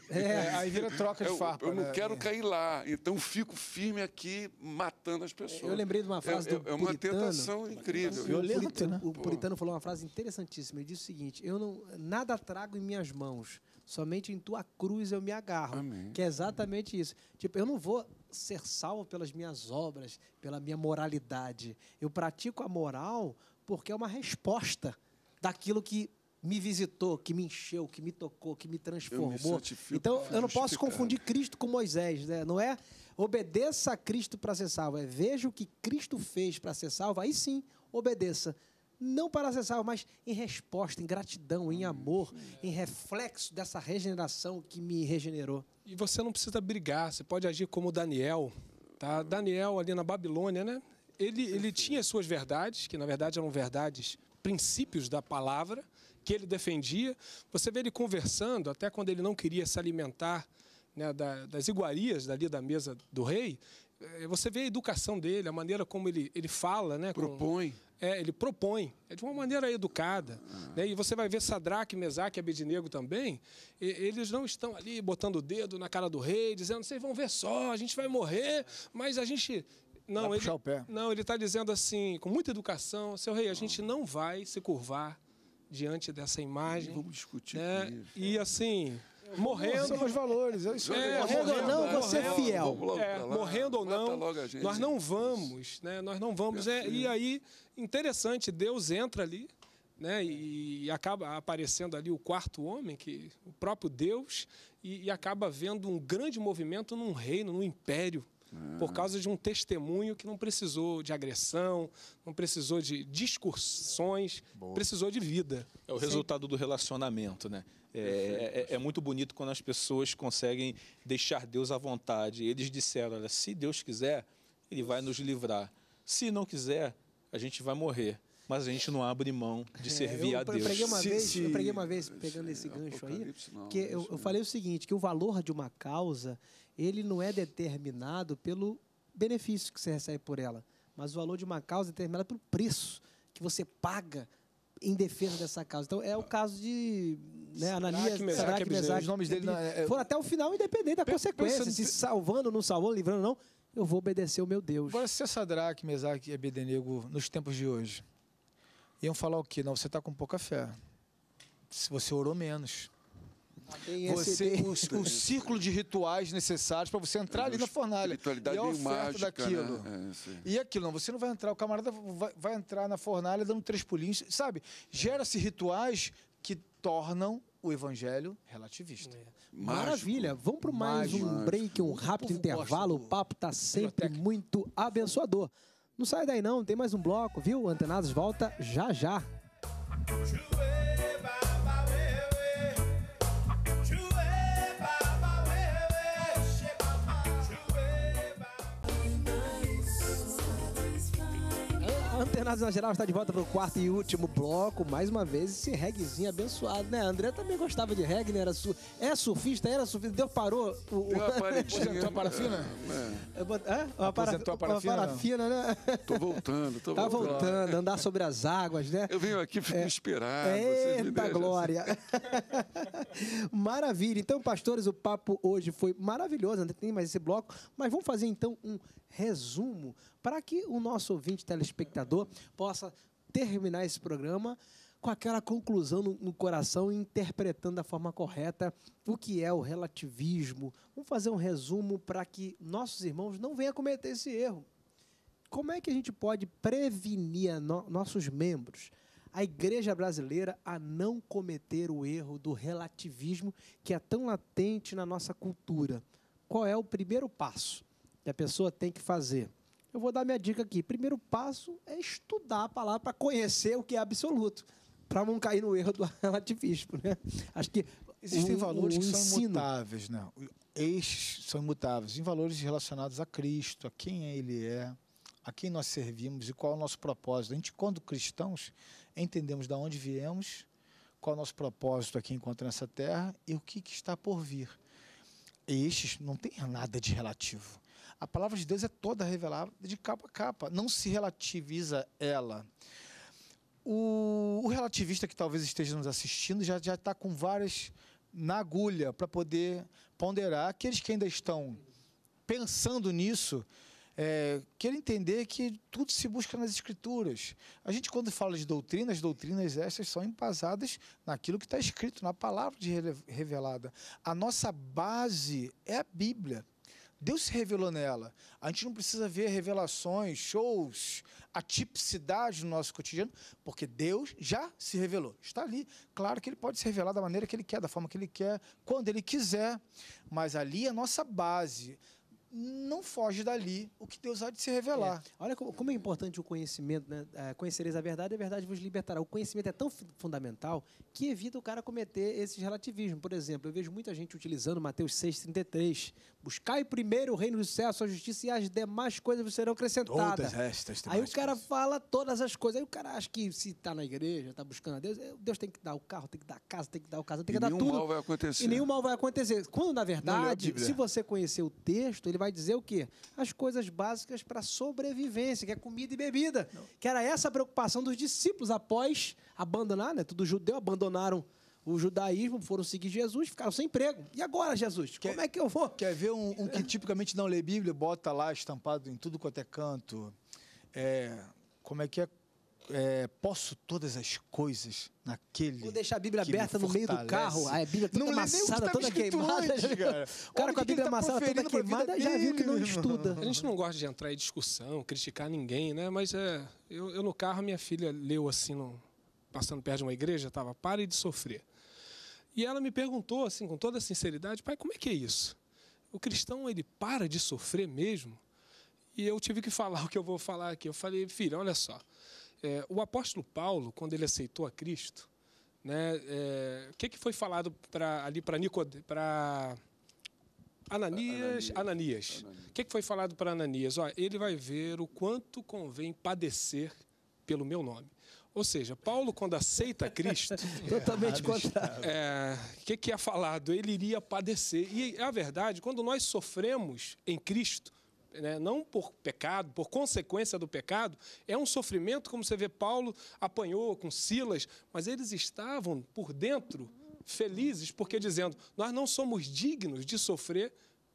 É, aí vira troca de farpa. Eu, eu não né? quero é. cair lá, então fico firme aqui matando as pessoas. Eu lembrei de uma frase é, do Puritano. É uma tentação incrível. né? O Puritano falou uma frase interessantíssima. Ele disse o seguinte: Eu não nada trago em minhas mãos, Somente em tua cruz eu me agarro. Amém. Que é exatamente Amém. isso. Tipo, eu não vou ser salvo pelas minhas obras, pela minha moralidade. Eu pratico a moral porque é uma resposta daquilo que me visitou, que me encheu, que me tocou, que me transformou. Eu me então, eu não posso confundir Cristo com Moisés, né? Não é obedeça a Cristo para ser salvo, é veja o que Cristo fez para ser salvo, aí sim, obedeça não para ser salvo, mas em resposta, em gratidão, em amor, é. em reflexo dessa regeneração que me regenerou. E você não precisa brigar, você pode agir como Daniel. Tá? Daniel, ali na Babilônia, né? ele, ele tinha suas verdades, que na verdade eram verdades, princípios da palavra, que ele defendia. Você vê ele conversando, até quando ele não queria se alimentar né, das iguarias dali da mesa do rei, é, você vê a educação dele, a maneira como ele, ele fala, né? Propõe. Com, é, ele propõe. É de uma maneira educada. Ah. Né? E você vai ver Sadraque, Mesaque e Abednego também. E, eles não estão ali botando o dedo na cara do rei, dizendo, vocês vão ver só, a gente vai morrer, mas a gente. Não, o pé. não, ele está dizendo assim, com muita educação, seu rei, a ah. gente não vai se curvar diante dessa imagem. vamos discutir. Né? E assim, morrendo. São os valores. É isso é, morrendo ou não, você é fiel. É, morrendo ou não, nós não vamos, né? Nós não vamos. É, é e assim. aí, interessante, Deus entra ali, né? E acaba aparecendo ali o quarto homem, que o próprio Deus, e, e acaba vendo um grande movimento num reino, num império. Por ah. causa de um testemunho que não precisou de agressão, não precisou de discursões Boa. precisou de vida. É o resultado do relacionamento, né? É, é, é, é, muito bonito quando as pessoas conseguem deixar Deus à vontade. Eles disseram: olha, se Deus quiser, Ele vai nos livrar. Se não quiser, a gente vai morrer. Mas a gente não abre mão de é, servir eu, a Deus. Eu preguei uma, se, vez, se... eu preguei uma vez, pegando esse gancho aí, não, que eu, eu falei o seguinte, que o valor de uma causa, ele não é determinado pelo benefício que você recebe por ela, mas o valor de uma causa é determinado pelo preço que você paga em defesa dessa causa. Então, é o caso de né? Ananias, Mesaque, Mesaque, os nomes dele é-, é... foram até o final, independente da P consequência, se salvando, não salvando, livrando, não. Eu vou obedecer o meu Deus. Agora, se Sadraque, Mesaque e Abednego, nos tempos de hoje, iam falar o quê? Não, você está com pouca fé. Se você orou menos. Você, o, o, círculo de rituais necessários para você entrar ali na fornalha. E a oferta mágica, né? daquilo. Né? É, e aquilo, não, você não vai entrar, o camarada vai, vai entrar na fornalha dando três pulinhos, sabe? Gera-se rituais que tornam o evangelho relativista. É. Maravilha. Vamos para mais Mágico. um break, um rápido intervalo. O papo está sempre biblioteca. muito abençoador. Não sai daí não, tem mais um bloco, viu? Antenados volta já já. na Geral está de volta para o quarto e último bloco. Mais uma vez, esse reggaezinho abençoado, né? André também gostava de reggae, né? Era su... É surfista, era surfista. Deu, parou. O... Deu uma Aposentou a né? parafina? É. Hã? Uma Aposentou a parafina? Uma parafina, né? Tô voltando, tô tá voltando. voltando, andar sobre as águas, né? Eu venho aqui, fico é. inspirado. É, eita glória! Assim. Maravilha. Então, pastores, o papo hoje foi maravilhoso. André tem mais esse bloco. Mas vamos fazer, então, um resumo para que o nosso ouvinte telespectador possa terminar esse programa com aquela conclusão no, no coração, interpretando da forma correta o que é o relativismo. Vamos fazer um resumo para que nossos irmãos não venham cometer esse erro. Como é que a gente pode prevenir no, nossos membros, a igreja brasileira, a não cometer o erro do relativismo que é tão latente na nossa cultura? Qual é o primeiro passo? que a pessoa tem que fazer? Eu vou dar minha dica aqui. Primeiro passo é estudar a palavra para conhecer o que é absoluto, para não cair no erro do relativismo. Né? Acho que existem valores que ensino... são imutáveis, né? Estes são imutáveis, em valores relacionados a Cristo, a quem Ele é, a quem nós servimos e qual é o nosso propósito. A gente, quando cristãos, entendemos de onde viemos, qual é o nosso propósito aqui enquanto nessa terra e o que, que está por vir. estes não tem nada de relativo. A palavra de Deus é toda revelada de capa a capa, não se relativiza ela. O, o relativista que talvez esteja nos assistindo já está com várias na agulha para poder ponderar. Aqueles que ainda estão pensando nisso, é, quero entender que tudo se busca nas escrituras. A gente, quando fala de doutrinas, doutrinas essas são embasadas naquilo que está escrito, na palavra de revelada. A nossa base é a Bíblia. Deus se revelou nela. A gente não precisa ver revelações, shows, atipicidade no nosso cotidiano, porque Deus já se revelou. Está ali. Claro que ele pode se revelar da maneira que ele quer, da forma que ele quer, quando ele quiser. Mas ali é a nossa base não foge dali o que Deus há de se revelar. É. Olha como, como, é importante o conhecimento, né? É, conhecereis a verdade, a verdade vos libertará. O conhecimento é tão fundamental que evita o cara cometer esses relativismos. Por exemplo, eu vejo muita gente utilizando Mateus 6,33. Buscai primeiro o reino do céu, a sua justiça, e as demais coisas vos serão acrescentadas. Todas estas Aí o cara coisas. fala todas as coisas. Aí o cara acha que se está na igreja, está buscando a Deus, é, Deus tem que dar o carro, tem que dar a casa, tem que dar o casa, tem que e dar tudo. E nenhum mal vai acontecer. Quando, na verdade, se você conhecer o texto, ele vai dizer o quê? As coisas básicas para sobrevivência, que é comida e bebida. Não. Que era essa a preocupação dos discípulos após abandonar, né? Tudo judeu abandonaram o judaísmo, foram seguir Jesus, ficaram sem emprego. E agora, Jesus? Quer, como é que eu vou? Quer ver um, um, que tipicamente não lê Bíblia, bota lá estampado em tudo quanto é canto? É, como é que é? é, posso todas as coisas naquele. Vou deixar a Bíblia aberta no meio do carro, a Bíblia tá toda não amassada, tá toda queimada. cara. O cara Onde com a Bíblia tá amassada, toda queimada, já viu que não estuda. A gente não gosta de entrar em discussão, criticar ninguém, né? Mas é, eu, eu no carro, minha filha leu assim, no, passando perto de uma igreja, tava, pare de sofrer. E ela me perguntou, assim, com toda sinceridade, pai, como é que é isso? O cristão, ele para de sofrer mesmo? E eu tive que falar o que eu vou falar aqui. Eu falei, filha, olha só. É, o apóstolo Paulo, quando ele aceitou a Cristo, né, é, o que, que foi falado pra, ali para Ananias, Ananias, Ananias. O que, que, foi falado para Ananias? Ó, ele vai ver o quanto convém padecer pelo meu nome. Ou seja, Paulo, quando aceita Cristo. Totalmente contrário. É, o que, que é falado? Ele iria padecer. E a verdade, quando nós sofremos em Cristo, né, não por pecado, por consequência do pecado, é um sofrimento, como você vê, Paulo apanhou com Silas, mas eles estavam por dentro felizes, porque dizendo: nós não somos dignos de sofrer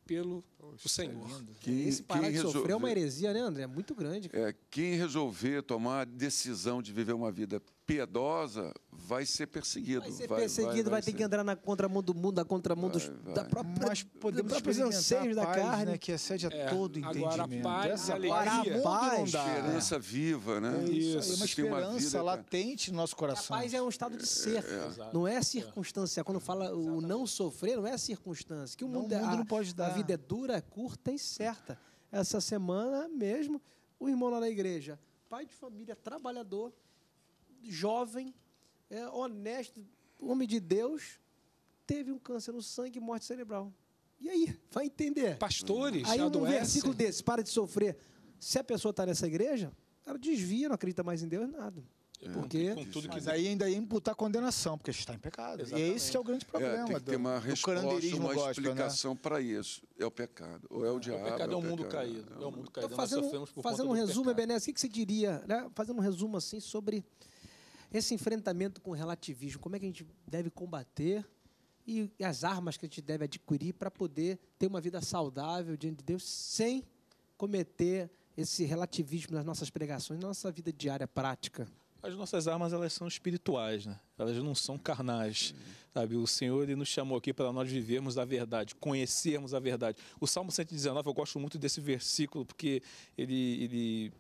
pelo Poxa, Senhor. É Esse parar quem de resolver, sofrer é uma heresia, né, André? é Muito grande. É, quem resolver tomar a decisão de viver uma vida piedosa vai ser perseguido. Vai ser vai, perseguido, vai, vai, vai ter ser... que entrar na contramão do mundo, na contramão contramundo da própria Mas podemos da própria da paz, carne. Né, que excede a é, todo entendimento. Agora a paz, Essa a paz, né? esperança viva, né? isso. isso. É uma esperança uma latente no nosso coração. A paz é um estado de é, ser, é. não é circunstância. Quando fala o não sofrer, não é circunstância. Que o mundo, não, o é mundo não pode dar. A vida é dura, é curta e certa. Essa semana mesmo, o irmão lá na igreja, pai de família, trabalhador, jovem, é, honesto, homem de Deus, teve um câncer no sangue e morte cerebral. E aí? Vai entender. Pastores, Aí um versículo desse, para de sofrer. Se a pessoa está nessa igreja, ela desvia, não acredita mais em Deus, nada. É, porque com tudo que... Mas aí ainda ia imputar condenação, porque está em pecado. Exatamente. E esse é o grande problema. É, tem que ter uma resposta, uma né? explicação né? para isso. É o pecado. Ou é o diabo. É o pecado é o, é o mundo pecado. caído. É o mundo caído. Então, fazendo, fazendo um resumo, Ebenezer, o que, que você diria? Né? Fazendo um resumo assim sobre esse enfrentamento com o relativismo, como é que a gente deve combater e as armas que a gente deve adquirir para poder ter uma vida saudável diante de Deus sem cometer esse relativismo nas nossas pregações, na nossa vida diária prática? As nossas armas elas são espirituais, né? elas não são carnais. Sabe? O Senhor ele nos chamou aqui para nós vivermos a verdade, conhecermos a verdade. O Salmo 119, eu gosto muito desse versículo, porque ele, ele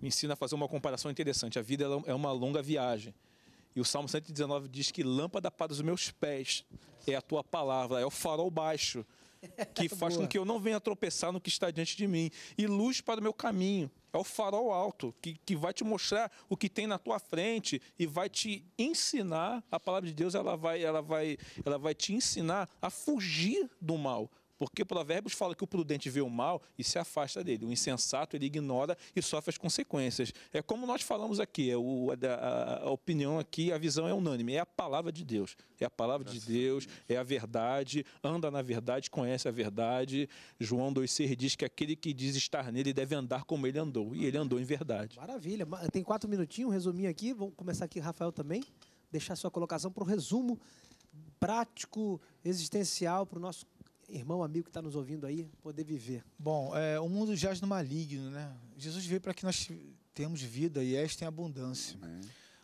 me ensina a fazer uma comparação interessante. A vida é, é uma longa viagem. E o Salmo 119 diz que lâmpada para os meus pés é a tua palavra, é o farol baixo que faz com que eu não venha tropeçar no que está diante de mim. E luz para o meu caminho. É o farol alto que, que vai te mostrar o que tem na tua frente e vai te ensinar. A palavra de Deus ela vai, ela vai, ela vai te ensinar a fugir do mal, porque Provérbios fala que o prudente vê o mal e se afasta dele. O insensato ele ignora e sofre as consequências. É como nós falamos aqui, é o, a, a, opinião aqui, a visão é unânime. É a palavra de Deus. É a palavra Graças de Deus, Deus, é a verdade, anda na verdade, conhece a verdade. João 2,6 diz que aquele que diz estar nele deve andar como ele andou. E ele andou em verdade. Maravilha. Tem quatro minutinhos, um resuminho aqui. Vamos começar aqui, Rafael, também. Deixar sua colocação para o resumo prático, existencial, para o nosso irmão, amigo que está nos ouvindo aí, poder viver? Bom, é, o mundo jaz no maligno, né? Jesus veio para que nós temos vida e esta em abundância. Amém.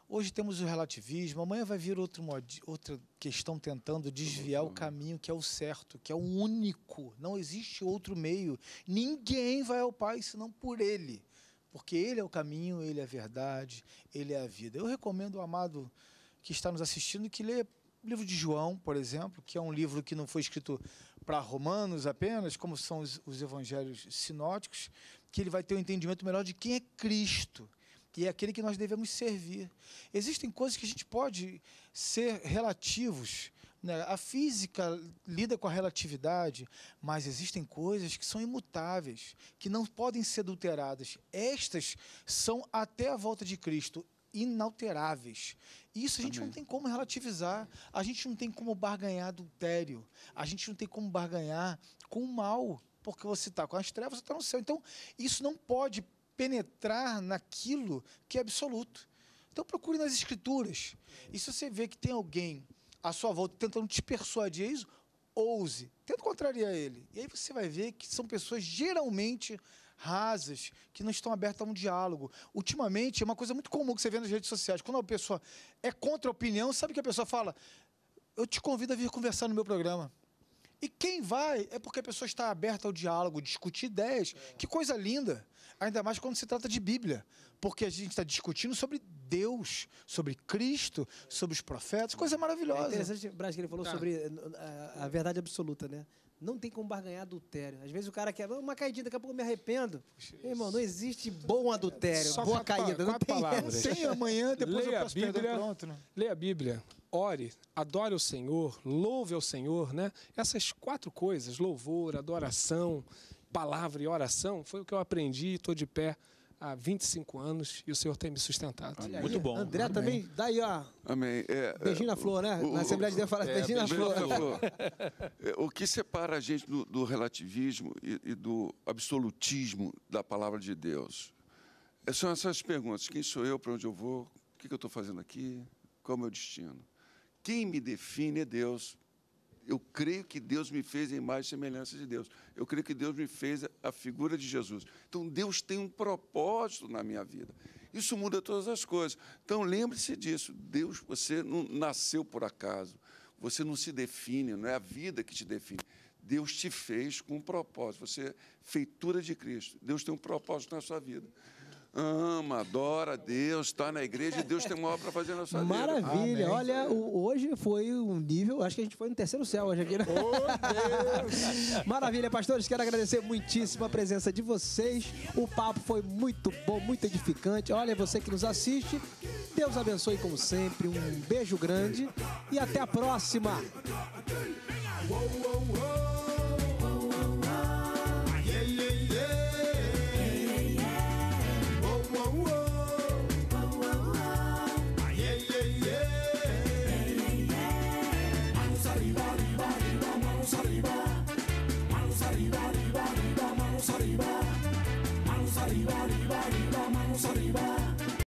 Hoje temos o relativismo, amanhã vai vir outro, outra questão tentando desviar o uhum. caminho que é o certo, que é o único. Não existe outro meio. Ninguém vai ao Pai senão por Ele. Porque Ele é o caminho, Ele é a verdade, Ele é a vida. Eu recomendo amado que está nos assistindo que leia o livro de João, por exemplo, que é um livro que não foi escrito para romanos apenas, como são os, os evangelhos sinóticos, que ele vai ter um entendimento melhor de quem é Cristo e é aquele que nós devemos servir. Existem coisas que a gente pode ser relativos. Né? A física lida com a relatividade, mas existem coisas que são imutáveis, que não podem ser adulteradas. Estas são até a volta de Cristo inalteráveis. Isso a gente Amém. não tem como relativizar, a gente não tem como barganhar adultério, a gente não tem como barganhar com o mal, porque você está com as trevas, você está no céu. Então, isso não pode penetrar naquilo que é absoluto. Então, procure nas escrituras. E se você vê que tem alguém à sua volta tentando te persuadir a é isso, ouse, tenta contrariar ele. E aí você vai ver que são pessoas geralmente rasas, que não estão abertas a um diálogo. Ultimamente, é uma coisa muito comum que você vê nas redes sociais. Quando a pessoa é contra a opinião, sabe que a pessoa fala? Eu te convido a vir conversar no meu programa. E quem vai é porque a pessoa está aberta ao diálogo, discutir ideias. É. Que coisa linda! Ainda mais quando se trata de Bíblia. Porque a gente está discutindo sobre Deus, sobre Cristo, sobre os profetas, coisa maravilhosa. É interessante, Brás, que ele falou tá. sobre eh, a, a, verdade absoluta, né? Não tem como barganhar adultério. Às vezes o cara quer uma caidinha, daqui a pouco eu me arrependo. Ei, irmão, não existe bom adultério, Só boa quatro, caída. Quatro não tem palavras. amanhã, depois Leia eu posso a Bíblia, pegar pronto. Né? Leia a Bíblia, ore, adore o Senhor, louve ao Senhor, né? Essas quatro coisas, louvor, adoração, palavra e oração, foi o que eu aprendi e estou de pé há 25 anos e o Senhor tem me sustentado. Olha Muito aí. bom. André Amém. também, daí tá a ó. Amém. É, beijinho na é, flor, né? O, na Assembleia de Deus fala é, beijinho na flor. flor. É, o que separa a gente do, do relativismo e, e, do absolutismo da palavra de Deus? É, são essas perguntas. Quem sou eu? Para onde eu vou? O que, que eu estou fazendo aqui? Qual é o meu destino? Quem me define é Deus eu creio que Deus me fez em mais semelhança de Deus. Eu creio que Deus me fez a figura de Jesus. Então Deus tem um propósito na minha vida. Isso muda todas as coisas. Então lembre-se disso. Deus, você não nasceu por acaso. Você não se define, não é a vida que te define. Deus te fez com um propósito. Você é feitura de Cristo. Deus tem um propósito na sua vida ama, adora Deus, está na igreja e Deus tem uma obra para fazer na sua vida. Maravilha. Olha, hoje foi um nível, acho que a gente foi no terceiro céu hoje aqui, né? Oh, Maravilha, pastores, quero agradecer muitíssimo a presença de vocês. O papo foi muito bom, muito edificante. Olha, você que nos assiste, Deus abençoe como sempre. Um beijo grande e até a próxima. manos arriba.